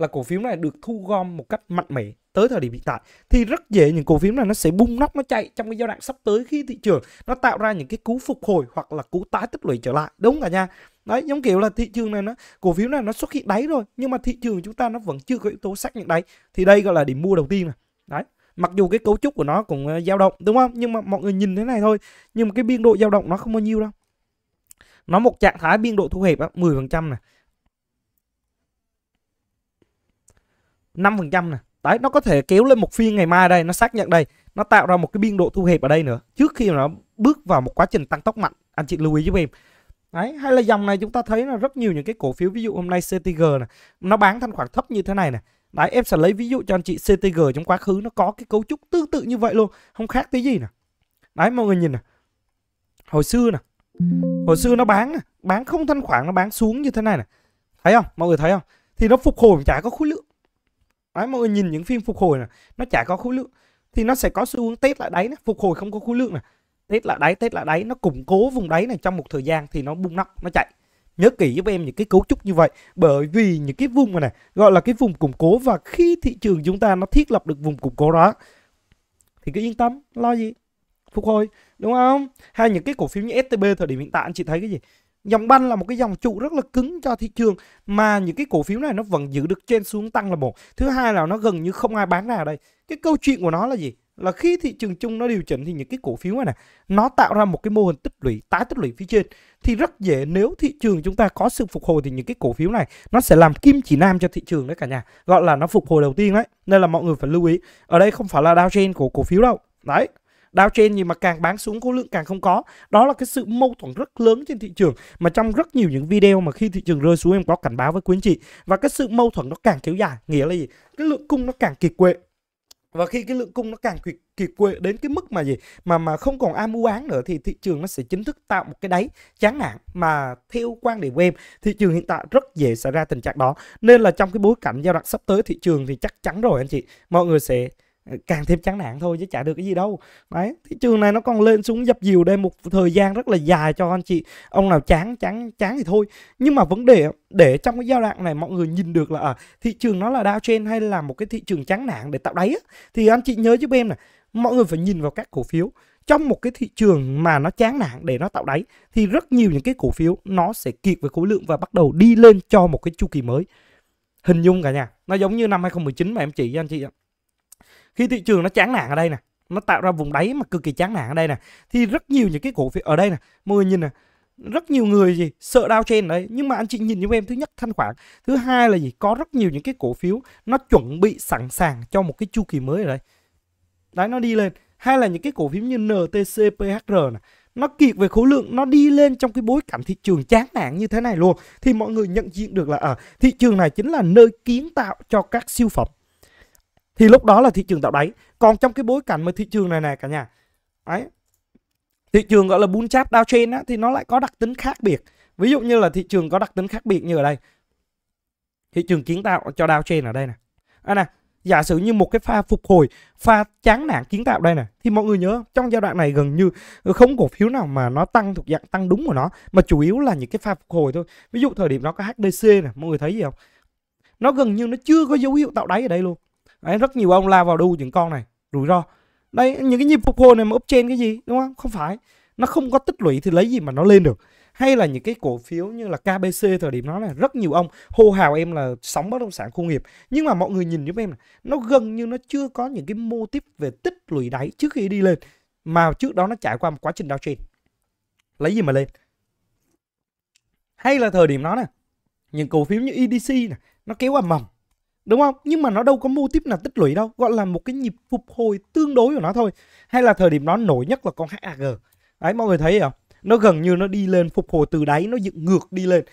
là cổ phiếu này được thu gom một cách mạnh mẽ tới thời điểm hiện tại thì rất dễ những cổ phiếu này nó sẽ bung nóc nó chạy trong cái giai đoạn sắp tới khi thị trường nó tạo ra những cái cú phục hồi hoặc là cú tái tích lũy trở lại đúng cả nha đấy giống kiểu là thị trường này nó cổ phiếu này nó xuất hiện đáy rồi nhưng mà thị trường chúng ta nó vẫn chưa có yếu tố xác nhận đáy thì đây gọi là điểm mua đầu tiên này đấy mặc dù cái cấu trúc của nó cũng ờ, dao động đúng không nhưng mà mọi người nhìn thế này thôi nhưng mà cái biên độ dao động nó không bao nhiêu đâu nó một trạng thái biên độ thu hẹp á 10% này 5% nè đấy nó có thể kéo lên một phiên ngày mai đây nó xác nhận đây nó tạo ra một cái biên độ thu hẹp ở đây nữa trước khi nó bước vào một quá trình tăng tốc mạnh anh chị lưu ý giúp em Đấy, hay là dòng này chúng ta thấy là rất nhiều những cái cổ phiếu ví dụ hôm nay CTG này, nó bán thanh khoản thấp như thế này này. Đấy, em sẽ lấy ví dụ cho anh chị CTG trong quá khứ nó có cái cấu trúc tương tự như vậy luôn, không khác tí gì nè. Đấy mọi người nhìn nè. Hồi xưa nè. Hồi xưa nó bán nè, bán không thanh khoản nó bán xuống như thế này nè. Thấy không? Mọi người thấy không? Thì nó phục hồi chả có khối lượng nói mọi người nhìn những phim phục hồi này nó chả có khối lượng thì nó sẽ có xu hướng test lại đáy này. phục hồi không có khối lượng này test lại đáy test lại đáy nó củng cố vùng đáy này trong một thời gian thì nó bung nóc nó chạy nhớ kỹ giúp em những cái cấu trúc như vậy bởi vì những cái vùng này, này gọi là cái vùng củng cố và khi thị trường chúng ta nó thiết lập được vùng củng cố đó thì cứ yên tâm lo gì phục hồi đúng không hay những cái cổ phiếu như STB thời điểm hiện tại anh chị thấy cái gì dòng banh là một cái dòng trụ rất là cứng cho thị trường mà những cái cổ phiếu này nó vẫn giữ được trên xuống tăng là một thứ hai là nó gần như không ai bán ra ở đây cái câu chuyện của nó là gì là khi thị trường chung nó điều chỉnh thì những cái cổ phiếu này nè nó tạo ra một cái mô hình tích lũy tái tích lũy phía trên thì rất dễ nếu thị trường chúng ta có sự phục hồi thì những cái cổ phiếu này nó sẽ làm kim chỉ nam cho thị trường đấy cả nhà gọi là nó phục hồi đầu tiên đấy nên là mọi người phải lưu ý ở đây không phải là downtrend của cổ phiếu đâu đấy trên nhưng mà càng bán xuống khối lượng càng không có đó là cái sự mâu thuẫn rất lớn trên thị trường mà trong rất nhiều những video mà khi thị trường rơi xuống em có cảnh báo với quý anh chị và cái sự mâu thuẫn nó càng kéo dài nghĩa là gì cái lượng cung nó càng kiệt quệ và khi cái lượng cung nó càng kiệt kiệt quệ đến cái mức mà gì mà mà không còn ai mua bán nữa thì thị trường nó sẽ chính thức tạo một cái đáy chán nản mà theo quan điểm của em thị trường hiện tại rất dễ xảy ra tình trạng đó nên là trong cái bối cảnh giai đoạn sắp tới thị trường thì chắc chắn rồi anh chị mọi người sẽ Ờ, càng thêm chán nản thôi chứ chả được cái gì đâu đấy thị trường này nó còn lên xuống dập dìu đây một thời gian rất là dài cho anh chị ông nào chán chán chán thì thôi nhưng mà vấn đề để trong cái giai đoạn này mọi người nhìn được là à, thị trường nó là đao trên hay là một cái thị trường chán nản để tạo đáy thì anh chị nhớ giúp em này mọi người phải nhìn vào các cổ phiếu trong một cái thị trường mà nó chán nản để nó tạo đáy thì rất nhiều những cái cổ phiếu nó sẽ kiệt về khối lượng và bắt đầu đi lên cho một cái chu kỳ mới hình dung cả nhà nó giống như năm 2019 mà em chỉ cho anh chị ạ khi thị trường nó chán nản ở đây nè nó tạo ra vùng đáy mà cực kỳ chán nản ở đây nè thì rất nhiều những cái cổ phiếu ở đây nè mọi người nhìn nè rất nhiều người gì sợ đau trên đấy nhưng mà anh chị nhìn giúp em thứ nhất thanh khoản thứ hai là gì có rất nhiều những cái cổ phiếu nó chuẩn bị sẵn sàng cho một cái chu kỳ mới ở đây đấy nó đi lên hay là những cái cổ phiếu như NTC PHR này, nó kiệt về khối lượng nó đi lên trong cái bối cảnh thị trường chán nản như thế này luôn thì mọi người nhận diện được là ở à, thị trường này chính là nơi kiến tạo cho các siêu phẩm thì lúc đó là thị trường tạo đáy còn trong cái bối cảnh mà thị trường này này cả nhà ấy thị trường gọi là bull trap downtrend á, thì nó lại có đặc tính khác biệt ví dụ như là thị trường có đặc tính khác biệt như ở đây thị trường kiến tạo cho downtrend ở đây nè à nè giả sử như một cái pha phục hồi pha chán nản kiến tạo đây nè thì mọi người nhớ trong giai đoạn này gần như không cổ phiếu nào mà nó tăng thuộc dạng tăng đúng của nó mà chủ yếu là những cái pha phục hồi thôi ví dụ thời điểm nó có HDC nè mọi người thấy gì không nó gần như nó chưa có dấu hiệu tạo đáy ở đây luôn Đấy, rất nhiều ông lao vào đu những con này rủi ro đây những cái nhịp phục hồi này mà up trên cái gì đúng không không phải nó không có tích lũy thì lấy gì mà nó lên được hay là những cái cổ phiếu như là KBC thời điểm đó này rất nhiều ông hô hào em là sóng bất động sản khu nghiệp nhưng mà mọi người nhìn giúp em này nó gần như nó chưa có những cái mô típ về tích lũy đáy trước khi đi lên mà trước đó nó trải qua một quá trình trên lấy gì mà lên hay là thời điểm đó nè những cổ phiếu như EDC này, nó kéo qua mầm đúng không nhưng mà nó đâu có mô tiếp nào tích lũy đâu gọi là một cái nhịp phục hồi tương đối của nó thôi hay là thời điểm đó nổi nhất là con HAG đấy mọi người thấy không nó gần như nó đi lên phục hồi từ đáy nó dựng ngược đi lên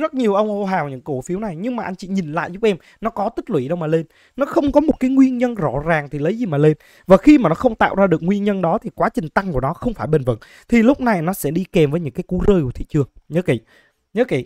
rất nhiều ông hô hào những cổ phiếu này nhưng mà anh chị nhìn lại giúp em nó có tích lũy đâu mà lên nó không có một cái nguyên nhân rõ ràng thì lấy gì mà lên và khi mà nó không tạo ra được nguyên nhân đó thì quá trình tăng của nó không phải bền vững thì lúc này nó sẽ đi kèm với những cái cú rơi của thị trường nhớ kỹ nhớ kỹ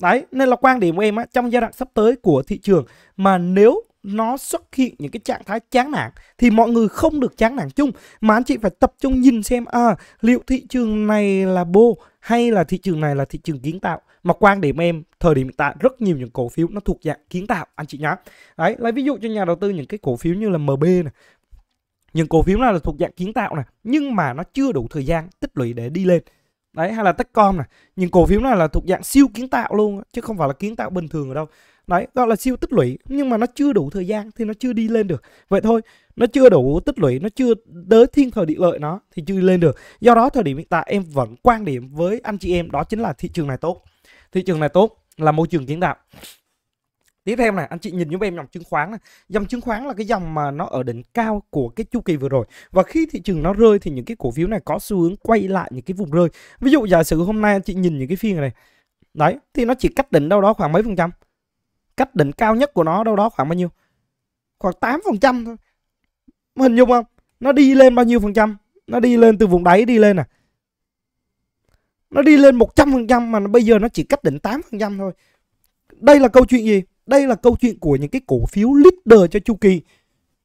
Đấy, nên là quan điểm của em á, trong giai đoạn sắp tới của thị trường mà nếu nó xuất hiện những cái trạng thái chán nản thì mọi người không được chán nản chung mà anh chị phải tập trung nhìn xem à liệu thị trường này là bô hay là thị trường này là thị trường kiến tạo mà quan điểm em thời điểm hiện tại rất nhiều những cổ phiếu nó thuộc dạng kiến tạo anh chị nhá đấy lấy ví dụ cho nhà đầu tư những cái cổ phiếu như là mb này những cổ phiếu nào là thuộc dạng kiến tạo này nhưng mà nó chưa đủ thời gian tích lũy để đi lên đấy hay là techcom này những cổ phiếu này là thuộc dạng siêu kiến tạo luôn chứ không phải là kiến tạo bình thường ở đâu đấy gọi là siêu tích lũy nhưng mà nó chưa đủ thời gian thì nó chưa đi lên được vậy thôi nó chưa đủ tích lũy nó chưa tới thiên thời địa lợi nó thì chưa lên được do đó thời điểm hiện tại em vẫn quan điểm với anh chị em đó chính là thị trường này tốt thị trường này tốt là môi trường kiến tạo tiếp theo này anh chị nhìn giúp em dòng chứng khoán này dòng chứng khoán là cái dòng mà nó ở đỉnh cao của cái chu kỳ vừa rồi và khi thị trường nó rơi thì những cái cổ phiếu này có xu hướng quay lại những cái vùng rơi ví dụ giả sử hôm nay anh chị nhìn những cái phiên này đấy thì nó chỉ cách đỉnh đâu đó khoảng mấy phần trăm cách đỉnh cao nhất của nó đâu đó khoảng bao nhiêu khoảng 8 phần trăm thôi hình dung không nó đi lên bao nhiêu phần trăm nó đi lên từ vùng đáy đi lên à nó đi lên 100% mà bây giờ nó chỉ cách đỉnh 8% thôi. Đây là câu chuyện gì? đây là câu chuyện của những cái cổ phiếu leader cho chu kỳ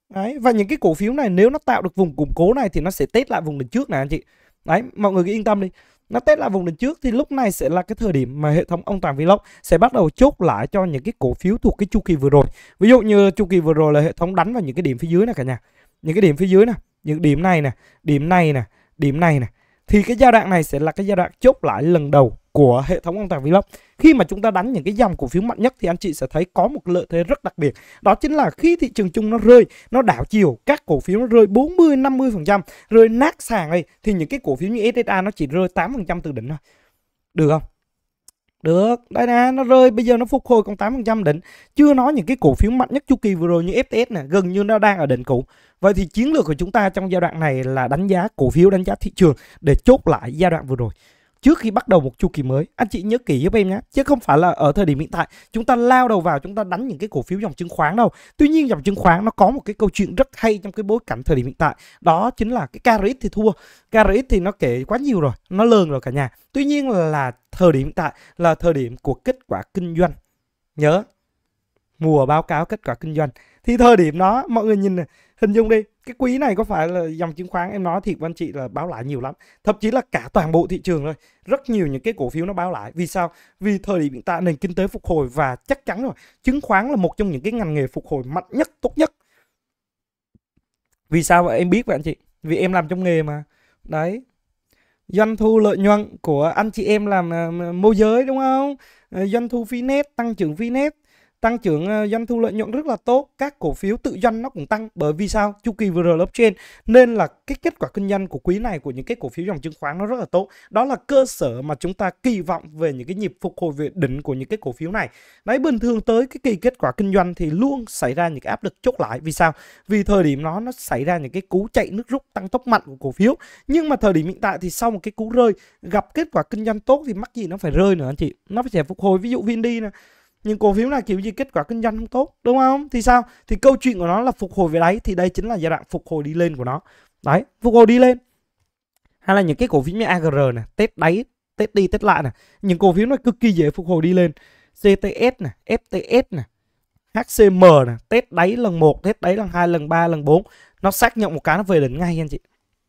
đấy và những cái cổ phiếu này nếu nó tạo được vùng củng cố này thì nó sẽ test lại vùng đỉnh trước này anh chị đấy mọi người cứ yên tâm đi nó test lại vùng đỉnh trước thì lúc này sẽ là cái thời điểm mà hệ thống ông toàn vlog sẽ bắt đầu chốt lại cho những cái cổ phiếu thuộc cái chu kỳ vừa rồi ví dụ như chu kỳ vừa rồi là hệ thống đánh vào những cái điểm phía dưới này cả nhà những cái điểm phía dưới này những điểm này nè điểm này nè điểm này nè thì cái giai đoạn này sẽ là cái giai đoạn chốt lại lần đầu của hệ thống ngang tàng vlog khi mà chúng ta đánh những cái dòng cổ phiếu mạnh nhất thì anh chị sẽ thấy có một lợi thế rất đặc biệt đó chính là khi thị trường chung nó rơi nó đảo chiều các cổ phiếu nó rơi 40 50 phần trăm rơi nát sàn đi, thì những cái cổ phiếu như SSA nó chỉ rơi 8 phần trăm từ đỉnh thôi được không được, đây nè, nó rơi bây giờ nó phục hồi còn 8% đỉnh. Chưa nói những cái cổ phiếu mạnh nhất chu kỳ vừa rồi như FTS nè, gần như nó đang ở đỉnh cũ. Vậy thì chiến lược của chúng ta trong giai đoạn này là đánh giá cổ phiếu, đánh giá thị trường để chốt lại giai đoạn vừa rồi trước khi bắt đầu một chu kỳ mới anh chị nhớ kỹ giúp em nhé chứ không phải là ở thời điểm hiện tại chúng ta lao đầu vào chúng ta đánh những cái cổ phiếu dòng chứng khoán đâu tuy nhiên dòng chứng khoán nó có một cái câu chuyện rất hay trong cái bối cảnh thời điểm hiện tại đó chính là cái KRX thì thua KRX thì nó kể quá nhiều rồi nó lường rồi cả nhà tuy nhiên là thời điểm hiện tại là thời điểm của kết quả kinh doanh nhớ mùa báo cáo kết quả kinh doanh thì thời điểm đó mọi người nhìn này hình dung đi cái quý này có phải là dòng chứng khoán em nói thiệt với anh chị là báo lại nhiều lắm thậm chí là cả toàn bộ thị trường rồi rất nhiều những cái cổ phiếu nó báo lại vì sao vì thời điểm hiện tại nền kinh tế phục hồi và chắc chắn rồi chứng khoán là một trong những cái ngành nghề phục hồi mạnh nhất tốt nhất vì sao vậy em biết vậy anh chị vì em làm trong nghề mà đấy doanh thu lợi nhuận của anh chị em làm ờ, môi giới đúng không ờ, doanh thu phí net tăng trưởng phí net tăng trưởng ờ, doanh thu lợi nhuận rất là tốt các cổ phiếu tự doanh nó cũng tăng bởi vì sao chu kỳ vừa rồi lớp trên nên là cái kết quả kinh doanh của quý này của những cái cổ phiếu dòng chứng khoán nó rất là tốt đó là cơ sở mà chúng ta kỳ vọng về những cái nhịp phục hồi về đỉnh của những cái cổ phiếu này đấy bình thường tới cái kỳ kết quả kinh doanh thì luôn xảy ra những cái áp lực chốt lại vì sao vì thời điểm nó nó xảy ra những cái cú chạy nước rút tăng tốc mạnh của cổ phiếu nhưng mà thời điểm hiện tại thì sau một cái cú rơi gặp kết quả kinh doanh tốt thì mắc gì nó phải rơi nữa anh chị nó phải phục hồi ví dụ vin đi nè những cổ phiếu nào kiểu gì kết quả kinh doanh không tốt đúng không thì sao thì câu chuyện của nó là phục hồi về đáy thì đây chính là giai đoạn phục hồi đi lên của nó đấy phục hồi đi lên hay là những cái cổ phiếu như agr này test đáy test đi test lại này những cổ phiếu nó cực kỳ dễ phục hồi đi lên cts này fts này HCM này, test đáy lần 1, test đáy lần 2, lần 3, lần 4 Nó xác nhận một cái nó về đỉnh ngay anh chị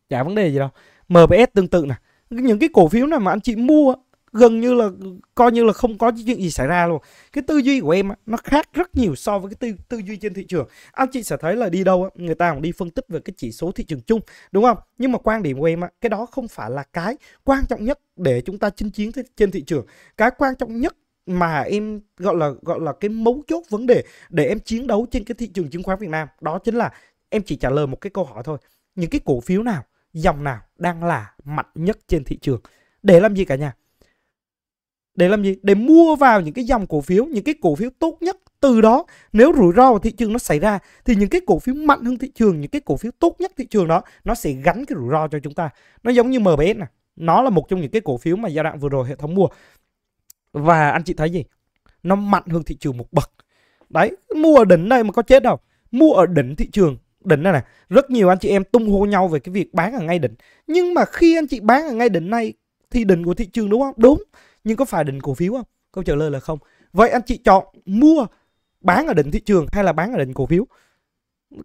Chả vấn đề gì đâu MBS tương tự này. Những cái cổ phiếu này mà anh chị mua gần như là coi như là không có chuyện gì xảy ra luôn cái tư duy của em nó khác rất nhiều so với cái tư, tư duy trên thị trường anh chị sẽ thấy là đi đâu á, người ta cũng đi phân tích về cái chỉ số thị trường chung đúng không nhưng mà quan điểm của em á, cái đó không phải là cái quan trọng nhất để chúng ta chinh chiến trên thị trường cái quan trọng nhất mà em gọi là gọi là cái mấu chốt vấn đề để em chiến đấu trên cái thị trường chứng khoán Việt Nam đó chính là em chỉ trả lời một cái câu hỏi thôi những cái cổ phiếu nào dòng nào đang là mạnh nhất trên thị trường để làm gì cả nhà để làm gì để mua vào những cái dòng cổ phiếu những cái cổ phiếu tốt nhất từ đó nếu rủi ro của thị trường nó xảy ra thì những cái cổ phiếu mạnh hơn thị trường những cái cổ phiếu tốt nhất thị trường đó nó sẽ gắn cái rủi ro cho chúng ta nó giống như MBS này nó là một trong những cái cổ phiếu mà giai đoạn vừa rồi hệ thống mua và anh chị thấy gì nó mạnh hơn thị trường một bậc đấy mua ở đỉnh đây mà có chết đâu mua ở đỉnh thị trường đỉnh này này rất nhiều anh chị em tung hô nhau về cái việc bán ở ngay đỉnh nhưng mà khi anh chị bán ở ngay đỉnh này thì đỉnh của thị trường đúng không đúng nhưng có phải định cổ phiếu không câu trả lời là không vậy anh chị chọn mua bán ở định thị trường hay là bán ở định cổ phiếu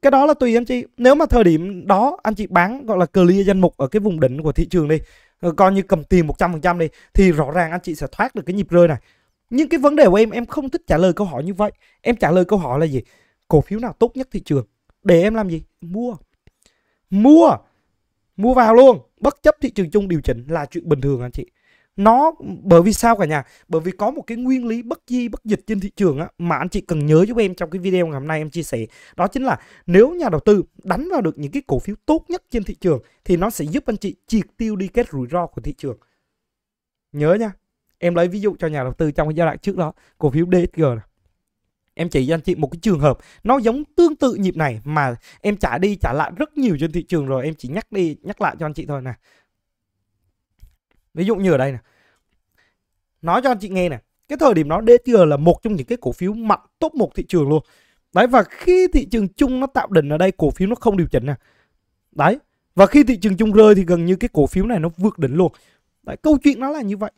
cái đó là tùy anh chị nếu mà thời điểm đó anh chị bán gọi là clear danh mục ở cái vùng đỉnh của thị trường đi ờ, coi như cầm tiền 100% đi thì rõ ràng anh chị sẽ thoát được cái nhịp rơi này nhưng cái vấn đề của em em không thích trả lời câu hỏi như vậy em trả lời câu hỏi là gì cổ phiếu nào tốt nhất thị trường để em làm gì mua mua mua vào luôn bất chấp thị trường chung điều chỉnh là chuyện bình thường anh chị nó bởi vì sao cả nhà bởi vì có một cái nguyên lý bất di bất dịch trên thị trường á, mà anh chị cần nhớ giúp em trong cái video ngày hôm nay em chia sẻ đó chính là nếu nhà đầu tư đánh vào được những cái cổ phiếu tốt nhất trên thị trường thì nó sẽ giúp anh chị triệt tiêu đi cái rủi ro của thị trường nhớ nha em lấy ví dụ cho nhà đầu tư trong cái giai đoạn trước đó cổ phiếu DSG này em chỉ cho anh chị một cái trường hợp nó giống tương tự nhịp này mà em trả đi trả lại rất nhiều trên thị trường rồi em chỉ nhắc đi nhắc lại cho anh chị thôi nè ví dụ như ở đây này nói cho anh chị nghe này cái thời điểm đó DTR là một trong những cái cổ phiếu mạnh top một thị trường luôn đấy và khi thị trường chung nó tạo đỉnh ở đây cổ phiếu nó không điều chỉnh nè đấy và khi thị trường chung rơi thì gần như cái cổ phiếu này nó vượt đỉnh luôn đấy câu chuyện nó là như vậy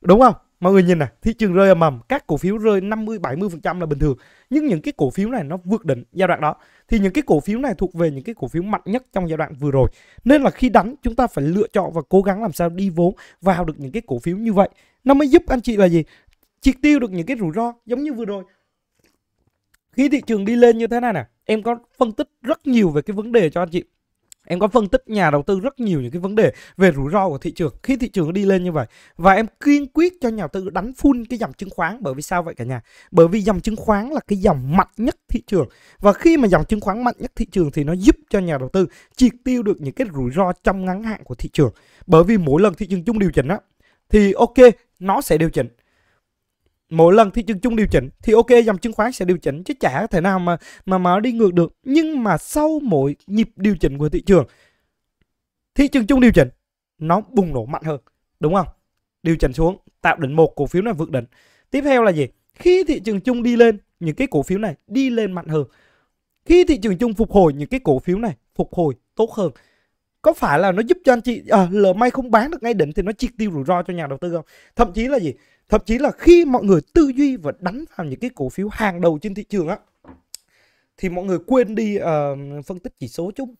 đúng không mọi người nhìn nè thị trường rơi ầm ầm các cổ phiếu rơi 50 70 phần trăm là bình thường nhưng những cái cổ phiếu này nó vượt đỉnh giai đoạn đó thì những cái cổ phiếu này thuộc về những cái cổ phiếu mạnh nhất trong giai đoạn vừa rồi nên là khi đánh chúng ta phải lựa chọn và cố gắng làm sao đi vốn vào được những cái cổ phiếu như vậy nó mới giúp anh chị là gì triệt tiêu được những cái rủi ro giống như vừa rồi khi thị trường đi lên như thế này nè em có phân tích rất nhiều về cái vấn đề cho anh chị em có phân tích nhà đầu tư rất nhiều những cái vấn đề về rủi ro của thị trường khi thị trường đi lên như vậy và em kiên quyết cho nhà đầu tư đánh full cái dòng chứng khoán bởi vì sao vậy cả nhà bởi vì dòng chứng khoán là cái dòng mạnh nhất thị trường và khi mà dòng chứng khoán mạnh nhất thị trường thì nó giúp cho nhà đầu tư triệt tiêu được những cái rủi ro trong ngắn hạn của thị trường bởi vì mỗi lần thị trường chung điều chỉnh á thì ok nó sẽ điều chỉnh mỗi lần thị trường chung điều chỉnh thì ok dòng chứng khoán sẽ điều chỉnh chứ chả thể nào mà mà mà đi ngược được nhưng mà sau mỗi nhịp điều chỉnh của thị trường thị trường chung điều chỉnh nó bùng nổ mạnh hơn đúng không điều chỉnh xuống tạo đỉnh một cổ phiếu này vượt đỉnh tiếp theo là gì khi thị trường chung đi lên những cái cổ phiếu này đi lên mạnh hơn khi thị trường chung phục hồi những cái cổ phiếu này phục hồi tốt hơn có phải là nó giúp cho anh chị à, lỡ may không bán được ngay đỉnh thì nó triệt tiêu rủi ro cho nhà đầu tư không thậm chí là gì thậm chí là khi mọi người tư duy và đánh vào những cái cổ phiếu hàng đầu trên thị trường á thì mọi người quên đi uh, phân tích chỉ số chung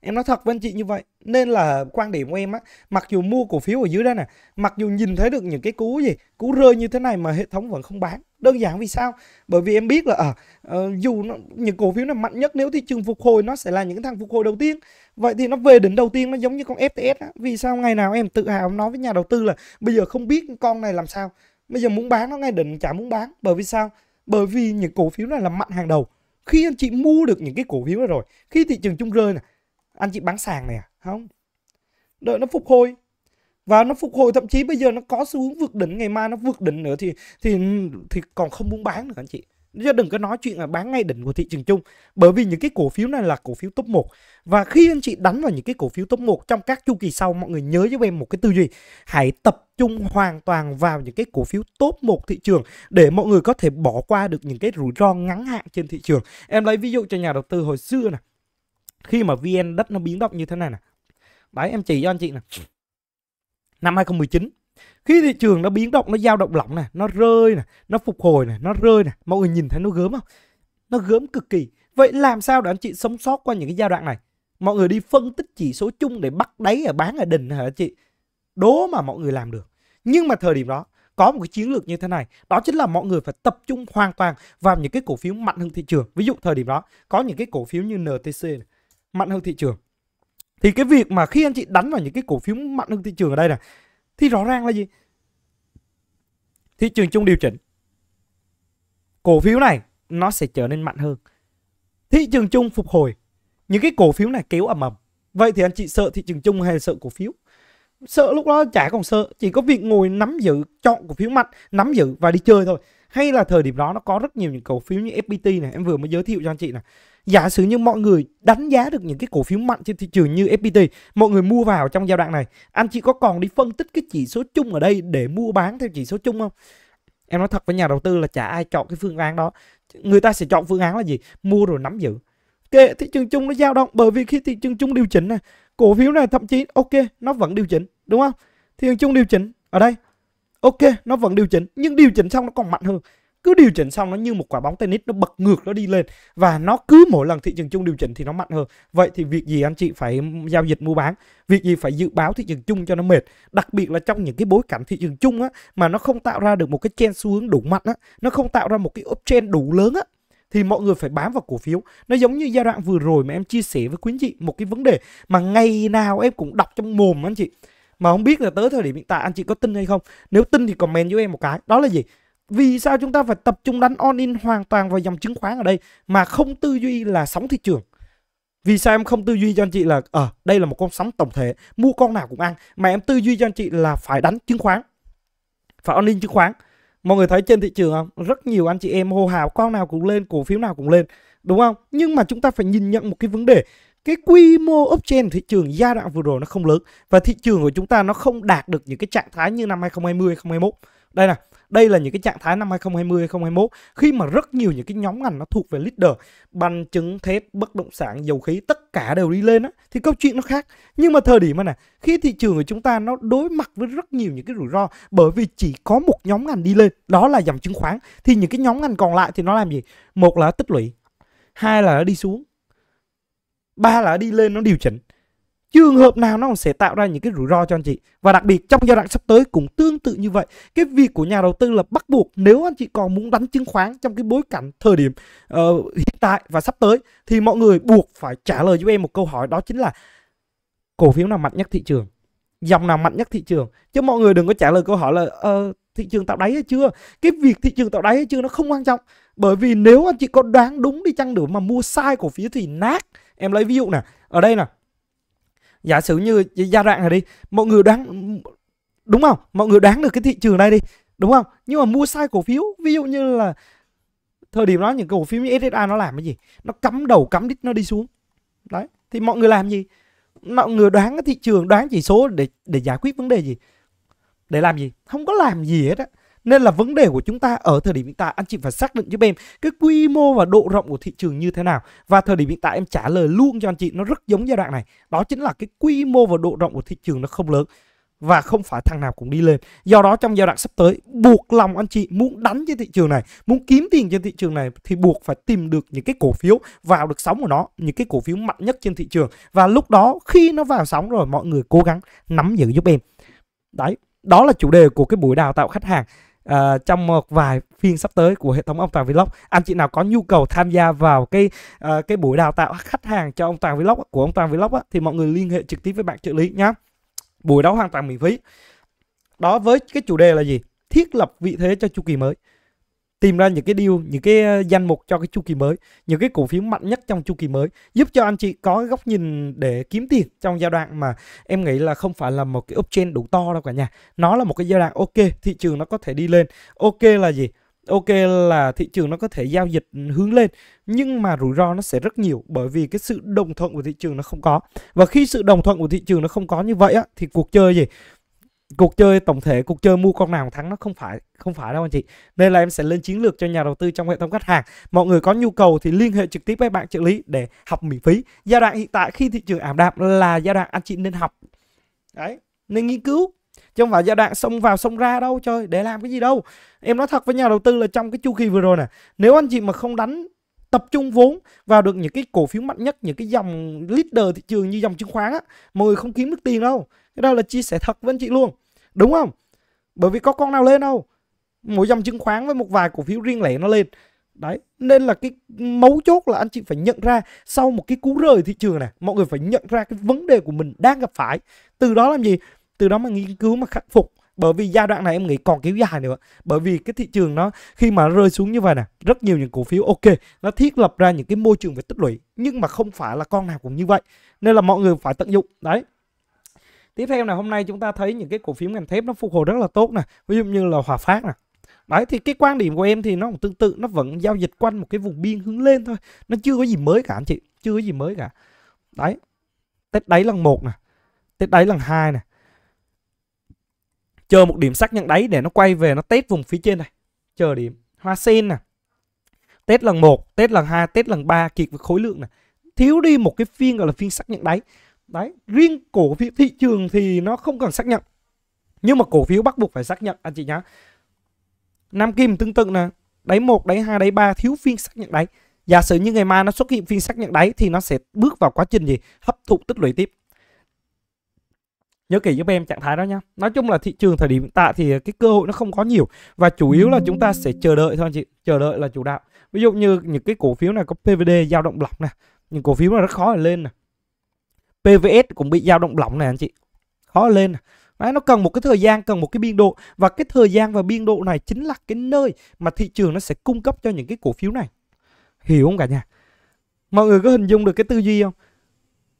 em nói thật với anh chị như vậy nên là quan điểm của em á mặc dù mua cổ phiếu ở dưới đây nè mặc dù nhìn thấy được những cái cú gì cú rơi như thế này mà hệ thống vẫn không bán đơn giản vì sao bởi vì em biết là à, uh, dù nó, những cổ phiếu này mạnh nhất nếu thị trường phục hồi nó sẽ là những thằng phục hồi đầu tiên Vậy thì nó về đỉnh đầu tiên nó giống như con FTS á. Vì sao ngày nào em tự hào nói với nhà đầu tư là bây giờ không biết con này làm sao. Bây giờ muốn bán nó ngay đỉnh chả muốn bán. Bởi vì sao? Bởi vì những cổ phiếu này là mạnh hàng đầu. Khi anh chị mua được những cái cổ phiếu này rồi, khi thị trường chung rơi nè, anh chị bán sàn này à? Không. Đợi nó phục hồi. Và nó phục hồi thậm chí bây giờ nó có xu hướng vượt đỉnh, ngày mai nó vượt đỉnh nữa thì thì thì còn không muốn bán nữa anh chị chứ đừng có nói chuyện là bán ngay đỉnh của thị trường chung bởi vì những cái cổ phiếu này là cổ phiếu top 1 và khi anh chị đánh vào những cái cổ phiếu top 1 trong các chu kỳ sau mọi người nhớ giúp em một cái tư duy hãy tập trung hoàn toàn vào những cái cổ phiếu top 1 thị trường để mọi người có thể bỏ qua được những cái rủi ro ngắn hạn trên thị trường em lấy ví dụ cho nhà đầu tư hồi xưa nè khi mà vn đất nó biến động như thế này nè đấy em chỉ cho anh chị nè năm 2019 khi thị trường nó biến động nó dao động lỏng này nó rơi này nó phục hồi này nó rơi này mọi người nhìn thấy nó gớm không nó gớm cực kỳ vậy làm sao để anh chị sống sót qua những cái giai đoạn này mọi người đi phân tích chỉ số chung để bắt đáy ở bán ở đỉnh hả chị đố mà mọi người làm được nhưng mà thời điểm đó có một cái chiến lược như thế này đó chính là mọi người phải tập trung hoàn toàn vào những cái cổ phiếu mạnh hơn thị trường ví dụ thời điểm đó có những cái cổ phiếu như NTC này, mạnh hơn thị trường thì cái việc mà khi anh chị đánh vào những cái cổ phiếu mạnh hơn thị trường ở đây này thì rõ ràng là gì thị trường chung điều chỉnh cổ phiếu này nó sẽ trở nên mạnh hơn thị trường chung phục hồi những cái cổ phiếu này kéo ầm ầm vậy thì anh chị sợ thị trường chung hay sợ cổ phiếu sợ lúc đó chả còn sợ chỉ có việc ngồi nắm giữ chọn cổ phiếu mạnh nắm giữ và đi chơi thôi hay là thời điểm đó nó có rất nhiều những cổ phiếu như fpt này em vừa mới giới thiệu cho anh chị này giả sử như mọi người đánh giá được những cái cổ phiếu mạnh trên thị trường như FPT, mọi người mua vào trong giai đoạn này, anh chị có còn đi phân tích cái chỉ số chung ở đây để mua bán theo chỉ số chung không? Em nói thật với nhà đầu tư là chả ai chọn cái phương án đó. Người ta sẽ chọn phương án là gì? Mua rồi nắm giữ. Kệ thị trường chung nó dao động bởi vì khi thị trường chung điều chỉnh này, cổ phiếu này thậm chí ok nó vẫn điều chỉnh, đúng không? Thị trường chung điều chỉnh ở đây ok nó vẫn điều chỉnh nhưng điều chỉnh xong nó còn mạnh hơn cứ điều chỉnh xong nó như một quả bóng tennis nó bật ngược nó đi lên và nó cứ mỗi lần thị trường chung điều chỉnh thì nó mạnh hơn vậy thì việc gì anh chị phải giao dịch mua bán việc gì phải dự báo thị trường chung cho nó mệt đặc biệt là trong những cái bối cảnh thị trường chung á mà nó không tạo ra được một cái trend xu hướng đủ mạnh á nó không tạo ra một cái uptrend đủ lớn á thì mọi người phải bám vào cổ phiếu nó giống như giai đoạn vừa rồi mà em chia sẻ với quý anh chị một cái vấn đề mà ngày nào em cũng đọc trong mồm anh chị mà không biết là tới thời điểm hiện tại anh chị có tin hay không nếu tin thì comment với em một cái đó là gì vì sao chúng ta phải tập trung đánh on in hoàn toàn vào dòng chứng khoán ở đây mà không tư duy là sóng thị trường vì sao em không tư duy cho anh chị là ở ờ, à, đây là một con sóng tổng thể mua con nào cũng ăn mà em tư duy cho anh chị là phải đánh chứng khoán phải on in chứng khoán mọi người thấy trên thị trường không rất nhiều anh chị em hô hào con nào cũng lên cổ phiếu nào cũng lên đúng không nhưng mà chúng ta phải nhìn nhận một cái vấn đề cái quy mô uptrend thị trường giai đoạn vừa rồi nó không lớn và thị trường của chúng ta nó không đạt được những cái trạng thái như năm 2020 2021 đây nè, đây là những cái trạng thái năm 2020 2021 khi mà rất nhiều những cái nhóm ngành nó thuộc về leader, banh chứng thép, bất động sản, dầu khí tất cả đều đi lên á thì câu chuyện nó khác. Nhưng mà thời điểm này nè, khi thị trường của chúng ta nó đối mặt với rất nhiều những cái rủi ro bởi vì chỉ có một nhóm ngành đi lên, đó là dòng chứng khoán thì những cái nhóm ngành còn lại thì nó làm gì? Một là tích lũy, hai là nó đi xuống, ba là nó đi lên nó điều chỉnh trường hợp nào nó cũng sẽ tạo ra những cái rủi ro cho anh chị và đặc biệt trong giai đoạn sắp tới cũng tương tự như vậy cái việc của nhà đầu tư là bắt buộc nếu anh chị còn muốn đánh chứng khoán trong cái bối cảnh thời điểm uh, hiện tại và sắp tới thì mọi người buộc phải trả lời giúp em một câu hỏi đó chính là cổ phiếu nào mạnh nhất thị trường dòng nào mạnh nhất thị trường chứ mọi người đừng có trả lời câu hỏi là uh, thị trường tạo đáy hay chưa cái việc thị trường tạo đáy hay chưa nó không quan trọng bởi vì nếu anh chị có đoán đúng đi chăng nữa mà mua sai cổ phiếu thì nát em lấy ví dụ nè ở đây nè giả sử như giai đoạn này đi mọi người đoán đúng không mọi người đoán được cái thị trường này đi đúng không nhưng mà mua sai cổ phiếu ví dụ như là thời điểm đó những cổ phiếu như SSI nó làm cái gì nó cắm đầu cắm đít nó đi xuống đấy thì mọi người làm gì mọi người đoán cái thị trường đoán chỉ số để để giải quyết vấn đề gì để làm gì không có làm gì hết á nên là vấn đề của chúng ta ở thời điểm hiện tại anh chị phải xác định giúp em cái quy mô và độ rộng của thị trường như thế nào. Và thời điểm hiện tại em trả lời luôn cho anh chị nó rất giống giai đoạn này. Đó chính là cái quy mô và độ rộng của thị trường nó không lớn và không phải thằng nào cũng đi lên. Do đó trong giai đoạn sắp tới buộc lòng anh chị muốn đánh trên thị trường này, muốn kiếm tiền trên thị trường này thì buộc phải tìm được những cái cổ phiếu vào được sóng của nó, những cái cổ phiếu mạnh nhất trên thị trường và lúc đó khi nó vào sóng rồi mọi người cố gắng nắm giữ giúp em. Đấy, đó là chủ đề của cái buổi đào tạo khách hàng uh, trong một vài phiên sắp tới của hệ thống ông Toàn Vlog. Anh chị nào có nhu cầu tham gia vào cái uh, cái buổi đào tạo khách hàng cho ông Toàn Vlog của ông Toàn Vlog á, thì mọi người liên hệ trực tiếp với bạn trợ lý nhá. Buổi đó hoàn toàn miễn phí. Đó với cái chủ đề là gì? Thiết lập vị thế cho chu kỳ mới tìm ra những cái deal những cái ờ, danh mục cho cái chu kỳ mới những cái cổ phiếu mạnh nhất trong chu kỳ mới giúp cho anh chị có góc nhìn để kiếm tiền trong giai đoạn mà em nghĩ là không phải là một cái uptrend đủ to đâu cả nhà nó là một cái giai đoạn ok thị trường nó có thể đi lên ok là gì ok là thị trường nó có thể giao dịch hướng lên nhưng mà rủi ro nó sẽ rất nhiều bởi vì cái sự đồng thuận của thị trường nó không có và khi sự đồng thuận của thị trường nó không có như vậy á thì cuộc chơi gì cuộc chơi tổng thể cuộc chơi mua con nào thắng nó không phải không phải đâu anh chị nên là em sẽ lên chiến lược cho nhà đầu tư trong hệ thống khách hàng mọi người có nhu cầu thì liên hệ trực tiếp với bạn trợ lý để học miễn phí giai đoạn hiện tại khi thị trường ảm đạm là giai đoạn anh chị nên học đấy nên nghiên cứu chứ không phải giai đoạn xông vào xông ra đâu chơi để làm cái gì đâu em nói thật với nhà đầu tư là trong cái chu kỳ vừa rồi nè nếu anh chị mà không đánh tập trung vốn vào được những cái cổ phiếu mạnh nhất những cái dòng leader thị trường như dòng chứng khoán á mọi người không kiếm được tiền đâu cái đó là chia sẻ thật với anh chị luôn đúng không bởi vì có con nào lên đâu mỗi dòng chứng khoán với một vài cổ phiếu riêng lẻ nó lên đấy nên là cái mấu chốt là anh chị phải nhận ra sau một cái cú rời thị trường này mọi người phải nhận ra cái vấn đề của mình đang gặp phải từ đó làm gì từ đó mà nghiên cứu mà khắc phục bởi vì giai đoạn này em nghĩ còn kéo dài nữa bởi vì cái thị trường nó khi mà rơi xuống như vậy nè rất nhiều những cổ phiếu ok nó thiết lập ra những cái môi trường về tích lũy nhưng mà không phải là con nào cũng như vậy nên là mọi người phải tận dụng đấy tiếp theo là hôm nay chúng ta thấy những cái cổ phiếu ngành thép nó phục hồi rất là tốt nè ví dụ như là hòa phát nè đấy thì cái quan điểm của em thì nó cũng tương tự nó vẫn giao dịch quanh một cái vùng biên hướng lên thôi nó chưa có gì mới cả anh chị chưa có gì mới cả đấy tết đáy lần một nè tết đáy lần hai nè chờ một điểm xác nhận đáy để nó quay về nó test vùng phía trên này chờ điểm hoa sen nè tết lần 1, tết lần 2, tết lần 3 kiệt với khối lượng này. Thiếu đi một cái phiên gọi là phiên xác nhận đáy đấy riêng cổ phiếu thị trường thì nó không cần xác nhận nhưng mà cổ phiếu bắt buộc phải xác nhận anh chị nhá Nam Kim tương tự nè đáy một đáy hai đáy ba thiếu phiên xác nhận đáy giả sử như ngày mai nó xuất hiện phiên xác nhận đáy thì nó sẽ bước vào quá trình gì hấp thụ tích lũy tiếp nhớ kỹ giúp em trạng thái đó nha nói chung là thị trường thời điểm hiện tại thì cái cơ hội nó không có nhiều và chủ yếu là chúng ta sẽ chờ đợi thôi anh chị chờ đợi là chủ đạo ví dụ như những cái cổ phiếu này có PVD dao động lọc nè những cổ phiếu mà rất khó để lên nè PVS cũng bị dao động lỏng này anh chị khó lên à. Đấy, nó cần một cái thời gian cần một cái biên độ và cái thời gian và biên độ này chính là cái nơi mà thị trường nó sẽ cung cấp cho những cái cổ phiếu này hiểu không cả nhà mọi người có hình dung được cái tư duy không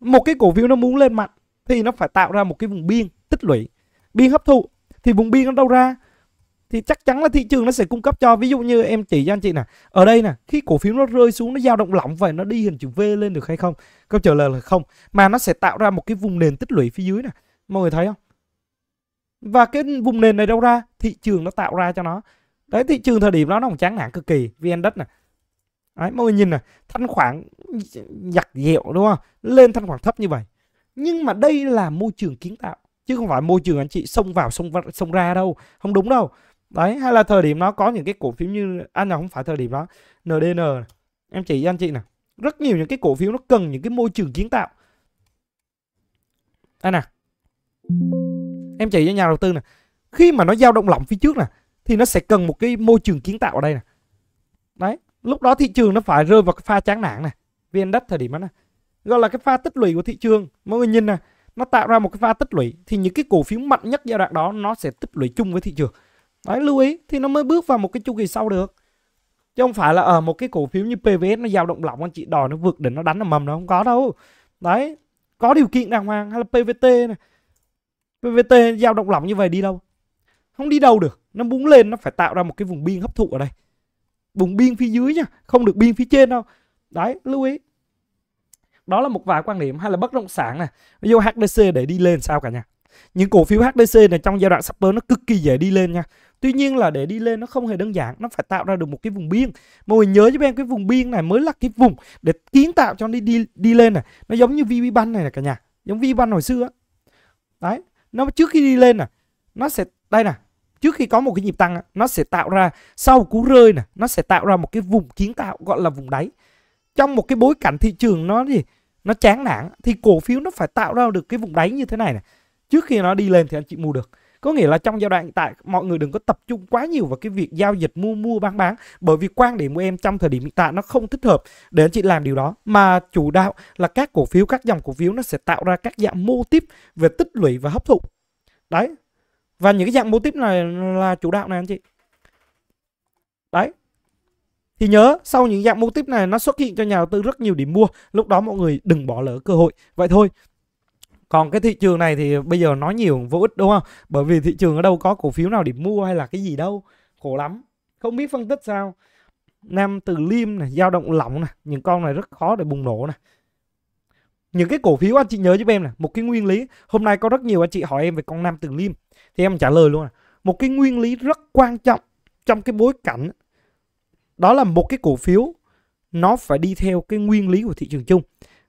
một cái cổ phiếu nó muốn lên mạnh thì nó phải tạo ra một cái vùng biên tích lũy biên hấp thụ thì vùng biên nó đâu ra thì chắc chắn là thị trường nó sẽ cung cấp cho ví dụ như em chỉ cho anh chị nè ở đây nè khi cổ phiếu nó rơi xuống nó dao động lỏng vậy nó đi hình chữ V lên được hay không câu trả lời là không mà nó sẽ tạo ra một cái vùng nền tích lũy phía dưới nè mọi người thấy không và cái vùng nền này đâu ra thị trường nó tạo ra cho nó đấy thị trường thời điểm đó nó còn chán nản cực kỳ vn đất nè đấy mọi người nhìn nè thanh khoản giặt dẹo đúng không lên thanh khoản thấp như vậy nhưng mà đây là môi trường kiến tạo chứ không phải môi trường anh chị xông vào xông xông ra đâu không đúng đâu đấy hay là thời điểm nó có những cái cổ phiếu như anh à, không phải thời điểm đó NDN em chỉ anh chị nè rất nhiều những cái cổ phiếu nó cần những cái môi trường kiến tạo anh à em chỉ cho nhà đầu tư nè khi mà nó dao động lỏng phía trước nè thì nó sẽ cần một cái môi trường kiến tạo ở đây nè đấy lúc đó thị trường nó phải rơi vào cái pha chán nản này viên đất thời điểm đó nè gọi là cái pha tích lũy của thị trường mọi người nhìn nè nó tạo ra một cái pha tích lũy thì những cái cổ phiếu mạnh nhất giai đoạn đó nó sẽ tích lũy chung với thị trường Đấy, lưu ý thì nó mới bước vào một cái chu kỳ sau được. Chứ không phải là ở ờ, một cái cổ phiếu như PVS nó dao động lỏng anh chị đòi nó vượt đỉnh nó đánh là mầm nó không có đâu. Đấy, có điều kiện đàng hoàng hay là PVT này. PVT dao động lỏng như vậy đi đâu? Không đi đâu được, nó búng lên nó phải tạo ra một cái vùng biên hấp thụ ở đây. Vùng biên phía dưới nha, không được biên phía trên đâu. Đấy, lưu ý. Đó là một vài quan điểm hay là bất động sản này. dụ HDC để đi lên sao cả nhà. Những cổ phiếu HDC này trong giai đoạn sắp tới nó cực kỳ dễ đi lên nha tuy nhiên là để đi lên nó không hề đơn giản nó phải tạo ra được một cái vùng biên mọi người nhớ giúp em cái vùng biên này mới là cái vùng để kiến tạo cho nó đi đi, đi lên này nó giống như VB Bank này, này cả nhà giống VB ban hồi xưa đấy nó trước khi đi lên nè nó sẽ đây nè trước khi có một cái nhịp tăng nó sẽ tạo ra sau cú rơi nè nó sẽ tạo ra một cái vùng kiến tạo gọi là vùng đáy trong một cái bối cảnh thị trường nó gì nó chán nản thì cổ phiếu nó phải tạo ra được cái vùng đáy như thế này này trước khi nó đi lên thì anh chị mua được có nghĩa là trong giai đoạn tại mọi người đừng có tập trung quá nhiều vào cái việc giao dịch mua mua bán bán bởi vì quan điểm của em trong thời điểm hiện tại nó không thích hợp để anh chị làm điều đó mà chủ đạo là các cổ phiếu các dòng cổ phiếu nó sẽ tạo ra các dạng mô tiếp về tích lũy và hấp thụ đấy và những cái dạng mô tiếp này là chủ đạo này anh chị đấy thì nhớ sau những dạng mô tiếp này nó xuất hiện cho nhà đầu tư rất nhiều điểm mua lúc đó mọi người đừng bỏ lỡ cơ hội vậy thôi còn cái thị trường này thì bây giờ nói nhiều vô ích đúng không bởi vì thị trường ở đâu có cổ phiếu nào để mua hay là cái gì đâu khổ lắm không biết phân tích sao nam từ liêm này dao động lỏng này những con này rất khó để bùng nổ này những cái cổ phiếu anh chị nhớ giúp em này một cái nguyên lý hôm nay có rất nhiều anh chị hỏi em về con nam từ liêm thì em trả lời luôn này. một cái nguyên lý rất quan trọng trong cái bối cảnh đó là một cái cổ phiếu nó phải đi theo cái nguyên lý của thị trường chung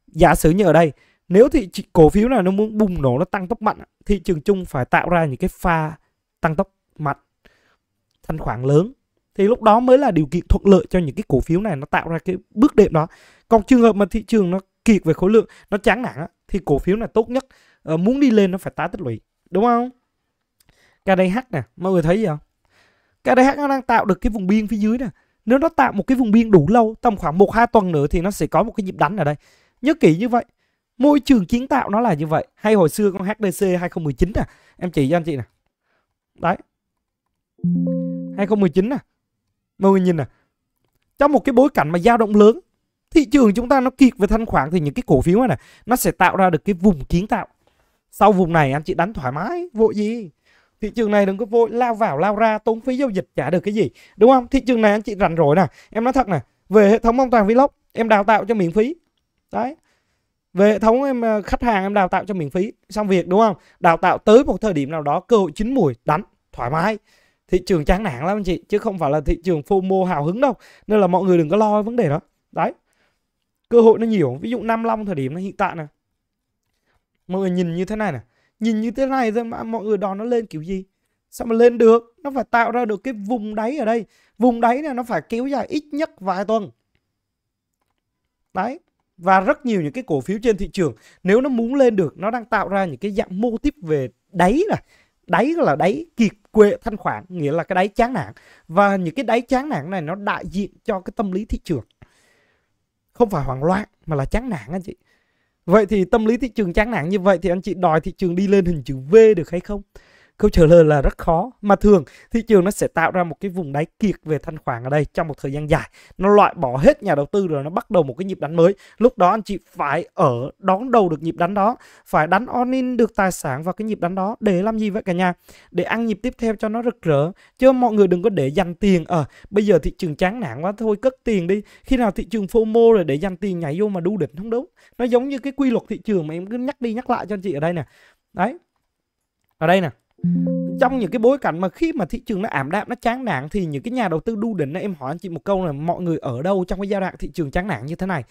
giả sử như ở đây nếu thị cổ phiếu nào nó muốn bùng nổ nó tăng tốc mạnh thị trường chung phải tạo ra những cái pha tăng tốc mạnh thanh khoản lớn thì lúc đó mới là điều kiện thuận lợi cho những cái cổ phiếu này nó tạo ra cái bước đệm đó còn trường hợp mà thị trường nó kiệt về khối lượng nó chán nản thì cổ phiếu này tốt nhất à, muốn đi lên nó phải tái tích lũy đúng không KDH nè mọi người thấy gì không KDH nó đang tạo được cái vùng biên phía dưới nè nếu nó tạo một cái vùng biên đủ lâu tầm khoảng một hai tuần nữa thì nó sẽ có một cái nhịp đánh ở đây nhớ kỹ như vậy Môi trường kiến tạo nó là như vậy. Hay hồi xưa con HDC 2019 nè. Em chỉ cho anh chị nè. Đấy. 2019 nè. Mọi người nhìn nè. Trong một cái bối cảnh mà dao động lớn. Thị trường chúng ta nó kiệt về thanh khoản thì những cái cổ phiếu này nè. Nó sẽ tạo ra được cái vùng kiến tạo. Sau vùng này anh chị đánh thoải mái. Vội gì? thị trường này đừng có vội lao vào lao ra tốn phí giao dịch trả được cái gì đúng không thị trường này anh chị rảnh rồi nè em nói thật nè về hệ thống an toàn vlog em đào tạo cho miễn phí đấy về hệ thống em à, khách hàng em đào tạo cho miễn phí xong việc đúng không đào tạo tới một thời điểm nào đó cơ hội chín mùi đánh thoải mái thị trường chán nản lắm anh chị chứ không phải là thị trường phô mô hào hứng đâu nên là mọi người đừng có lo vấn đề đó đấy cơ hội nó nhiều ví dụ nam long thời điểm hiện tại nè mọi người nhìn như thế này nè nhìn như thế này thôi mà mọi người đòn nó lên kiểu gì sao mà lên được nó phải tạo ra được cái vùng đáy ở đây vùng đáy này nó phải kéo dài ít nhất vài tuần đấy và rất nhiều những cái cổ phiếu trên thị trường nếu nó muốn lên được nó đang tạo ra những cái dạng mô tiếp về đáy là đáy là đáy kiệt quệ thanh khoản nghĩa là cái đáy chán nản và những cái đáy chán nản này nó đại diện cho cái tâm lý thị trường không phải hoảng loạn mà là chán nản anh chị vậy thì tâm lý thị trường chán nản như vậy thì anh chị đòi thị trường đi lên hình chữ V được hay không câu trả lời là rất khó mà thường thị trường nó sẽ tạo ra một cái vùng đáy kiệt về thanh khoản ở đây trong một thời gian dài nó loại bỏ hết nhà đầu tư rồi nó bắt đầu một cái nhịp đánh mới lúc đó anh chị phải ở đón đầu được nhịp đánh đó phải đánh on in được tài sản vào cái nhịp đánh đó để làm gì vậy cả nhà để ăn nhịp tiếp theo cho nó rực rỡ chứ mọi người đừng có để dành tiền ở ờ, à, bây giờ thị trường chán nản quá thôi cất tiền đi khi nào thị trường fomo rồi để dành tiền nhảy vô mà đu đỉnh không đúng nó giống như cái quy luật thị trường mà em cứ nhắc đi nhắc lại cho anh chị ở đây nè đấy ở đây nè trong những cái bối cảnh mà khi mà thị trường nó ảm đạm nó chán nản thì những cái nhà đầu tư đu đỉnh em hỏi anh chị một câu là mọi người ở đâu trong cái giai đoạn thị trường chán nản như thế này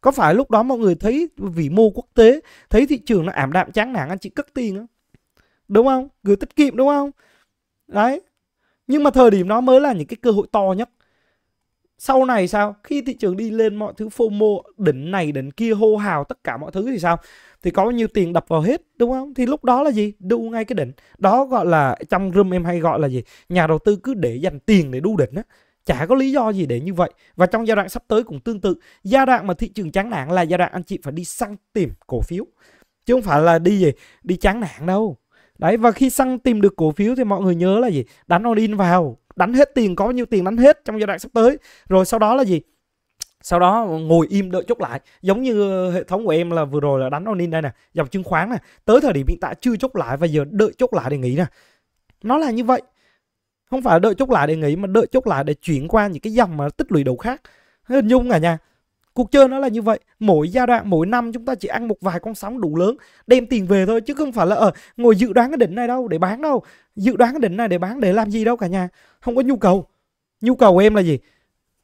có phải lúc đó mọi người thấy vĩ mô quốc tế thấy thị trường nó ảm đạm chán nản anh chị cất tiền không đúng không gửi tiết kiệm đúng không đấy nhưng mà thời điểm đó mới là những cái cơ hội to nhất sau này sao khi thị trường đi lên mọi thứ fomo đỉnh này đỉnh kia hô hào tất cả mọi thứ thì sao thì có bao nhiêu tiền đập vào hết đúng không thì lúc đó là gì đu ngay cái đỉnh đó gọi là trong room em hay gọi là gì nhà đầu tư cứ để dành tiền để đu đỉnh á chả có lý do gì để như vậy và trong giai đoạn sắp tới cũng tương tự giai đoạn mà thị trường chán nản là giai đoạn anh chị phải đi săn tìm cổ phiếu chứ không phải là đi gì đi chán nản đâu đấy và khi săn tìm được cổ phiếu thì mọi người nhớ là gì đánh all in vào đánh hết tiền có bao nhiêu tiền đánh hết trong giai đoạn sắp tới rồi sau đó là gì sau đó ngồi im đợi chốt lại giống như hệ thống của em là vừa rồi là đánh onin đây nè dòng chứng khoán nè tới thời điểm hiện tại chưa chốt lại và giờ đợi chốt lại để nghỉ nè nó là như vậy không phải đợi chốt lại để nghỉ mà đợi chốt lại để chuyển qua những cái dòng mà tích lũy đầu khác hình dung à nha cuộc chơi nó là như vậy mỗi giai đoạn mỗi năm chúng ta chỉ ăn một vài con sóng đủ lớn đem tiền về thôi chứ không phải là ở ờ, ngồi dự đoán cái đỉnh này đâu để bán đâu dự đoán cái đỉnh này để bán để làm gì đâu cả nhà không có nhu cầu nhu cầu của em là gì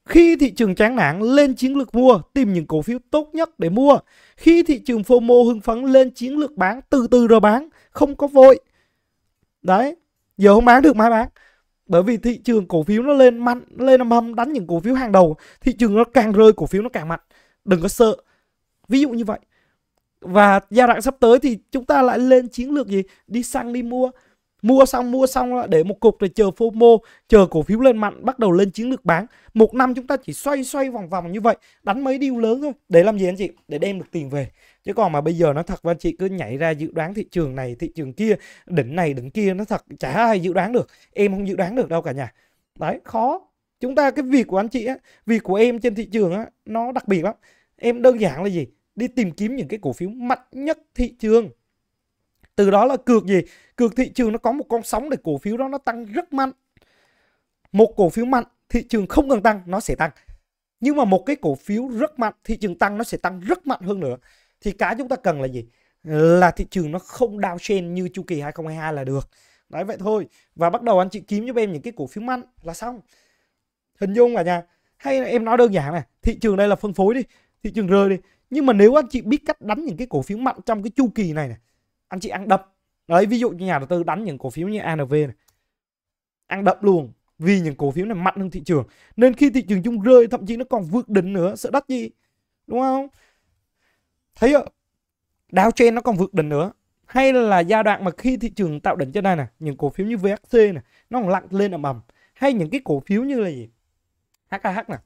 khi thị trường chán nản lên chiến lược mua tìm những cổ phiếu tốt nhất để mua khi thị trường phô fomo hưng phấn lên chiến lược bán từ từ rồi bán không có vội đấy giờ không bán được mai bán bởi vì thị trường cổ phiếu nó lên mạnh lên âm âm đánh những cổ phiếu hàng đầu thị trường nó càng rơi cổ phiếu nó càng mạnh đừng có sợ ví dụ như vậy và giai đoạn sắp tới thì chúng ta lại lên chiến lược gì đi sang đi mua mua xong mua xong để một cục rồi chờ FOMO chờ cổ phiếu lên mạnh bắt đầu lên chiến lược bán một năm chúng ta chỉ xoay xoay vòng vòng như vậy đánh mấy điều lớn thôi để làm gì anh chị để đem được tiền về chứ còn mà bây giờ nó thật và chị cứ nhảy ra dự đoán thị trường này thị trường kia đỉnh này đỉnh kia nó thật chả ai dự đoán được em không dự đoán được đâu cả nhà đấy khó chúng ta cái việc của anh chị á việc của em trên thị trường á nó đặc biệt lắm em đơn giản là gì đi tìm kiếm những cái cổ phiếu mạnh nhất thị trường từ đó là cược gì cược thị trường nó có một con sóng để cổ phiếu đó nó tăng rất mạnh một cổ phiếu mạnh thị trường không cần tăng nó sẽ tăng nhưng mà một cái cổ phiếu rất mạnh thị trường tăng nó sẽ tăng rất mạnh hơn nữa thì cái chúng ta cần là gì là thị trường nó không trên như chu kỳ 2022 là được đấy vậy thôi và bắt đầu anh chị kiếm giúp em những cái cổ phiếu mạnh là xong hình dung cả nhà hay là em nói đơn giản này thị trường đây là phân phối đi thị trường rơi đi nhưng mà nếu anh chị biết cách đánh những cái cổ phiếu mạnh trong cái chu kỳ này này anh chị ăn đập đấy ví dụ như nhà đầu tư đánh những cổ phiếu như ANV này ăn đập luôn vì những cổ phiếu này mạnh hơn thị trường nên khi thị trường chung rơi thậm chí nó còn vượt đỉnh nữa sợ đắt gì đúng không thấy đao trên nó còn vượt đỉnh nữa hay là giai đoạn mà khi thị trường tạo đỉnh trên đây nè những cổ phiếu như VHC nè nó còn lặn lên ầm ầm hay những cái cổ phiếu như là gì HKH nè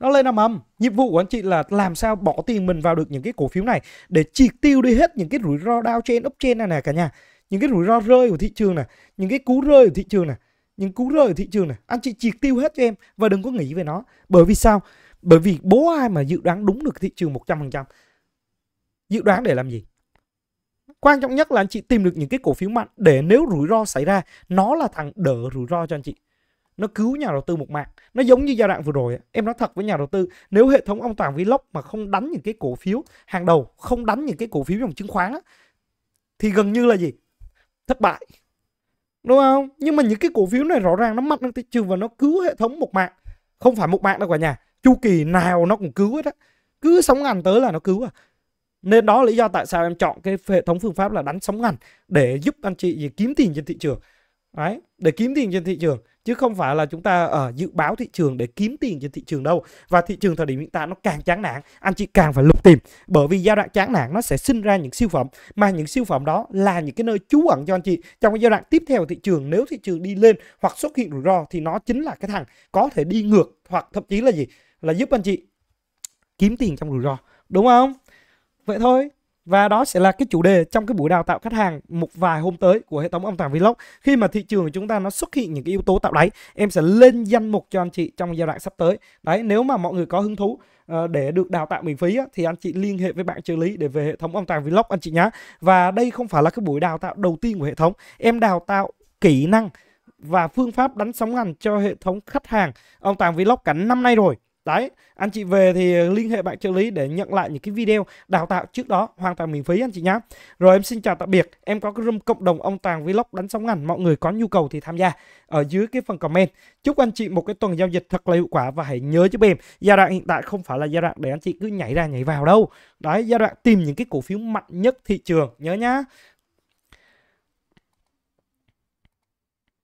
nó lên ầm ầm nhiệm vụ của anh chị là làm sao bỏ tiền mình vào được những cái cổ phiếu này để triệt tiêu đi hết những cái rủi ro đao downtrend uptrend này nè cả nhà những cái rủi ro rơi của thị trường này những cái cú rơi của thị trường này những cú rơi ở thị trường này anh chị triệt tiêu hết cho em và đừng có nghĩ về nó bởi vì sao bởi vì bố ai mà dự đoán đúng được thị trường 100% dự đoán để làm gì quan trọng nhất là anh chị tìm được những cái cổ phiếu mạnh để nếu rủi ro xảy ra nó là thằng đỡ rủi ro cho anh chị nó cứu nhà đầu tư một mạng nó giống như giai đoạn vừa rồi em nói thật với nhà đầu tư nếu hệ thống ông toàn vlog mà không đánh những cái cổ phiếu hàng đầu không đánh những cái cổ phiếu dòng chứng khoán thì gần như là gì thất bại đúng không nhưng mà những cái cổ phiếu này rõ ràng nó mạnh hơn thị trường và nó cứu hệ thống một mạng không phải một mạng đâu cả nhà chu kỳ nào nó cũng cứu hết á cứ sống ngàn tới là nó cứu à nên đó là lý do tại sao em chọn cái hệ thống phương pháp là đánh sóng ngắn để giúp anh chị gì kiếm tiền trên thị trường. Đấy, để kiếm tiền trên thị trường chứ không phải là chúng ta ở ờ, uh, dự báo thị trường để kiếm tiền trên thị trường đâu. Và thị trường thời điểm hiện tại nó càng chán nản, anh chị càng phải lục tìm bởi vì giai đoạn chán nản nó sẽ sinh ra những siêu phẩm mà những siêu phẩm đó là những cái nơi trú ẩn cho anh chị trong cái giai đoạn tiếp theo thị trường nếu thị trường đi lên hoặc xuất hiện rủi ro thì nó chính là cái thằng có thể đi ngược hoặc thậm chí là gì? là giúp anh chị kiếm tiền trong rủi ro, đúng không? Vậy thôi. Và đó sẽ là cái chủ đề trong cái buổi đào tạo khách hàng một vài hôm tới của hệ thống âm tàng Vlog. Khi mà thị trường của chúng ta nó xuất hiện những cái yếu tố tạo đáy, em sẽ lên danh mục cho anh chị trong giai đoạn sắp tới. Đấy, nếu mà mọi người có hứng thú ờ, để được đào tạo miễn phí thì anh chị liên hệ với bạn trợ lý để về hệ thống âm tàng Vlog anh chị nhé. Và đây không phải là cái buổi đào tạo đầu tiên của hệ thống. Em đào tạo kỹ năng và phương pháp đánh sóng ngành cho hệ thống khách hàng ông tàng vlog cả năm nay rồi Đấy, anh chị về thì ờ, liên hệ bạn trợ lý để nhận lại những cái video đào tạo trước đó hoàn toàn miễn phí anh chị nhé. Rồi em xin chào tạm biệt. Em có cái room cộng đồng ông Tàng Vlog đánh sóng ngành. Mọi người có nhu cầu thì tham gia ở dưới cái phần comment. Chúc anh chị một cái tuần giao dịch thật là hiệu quả và hãy nhớ giúp em. Giai đoạn hiện tại không phải là giai đoạn để anh chị cứ nhảy ra nhảy vào đâu. Đấy, giai đoạn tìm những cái cổ phiếu mạnh nhất thị trường. Nhớ nhá.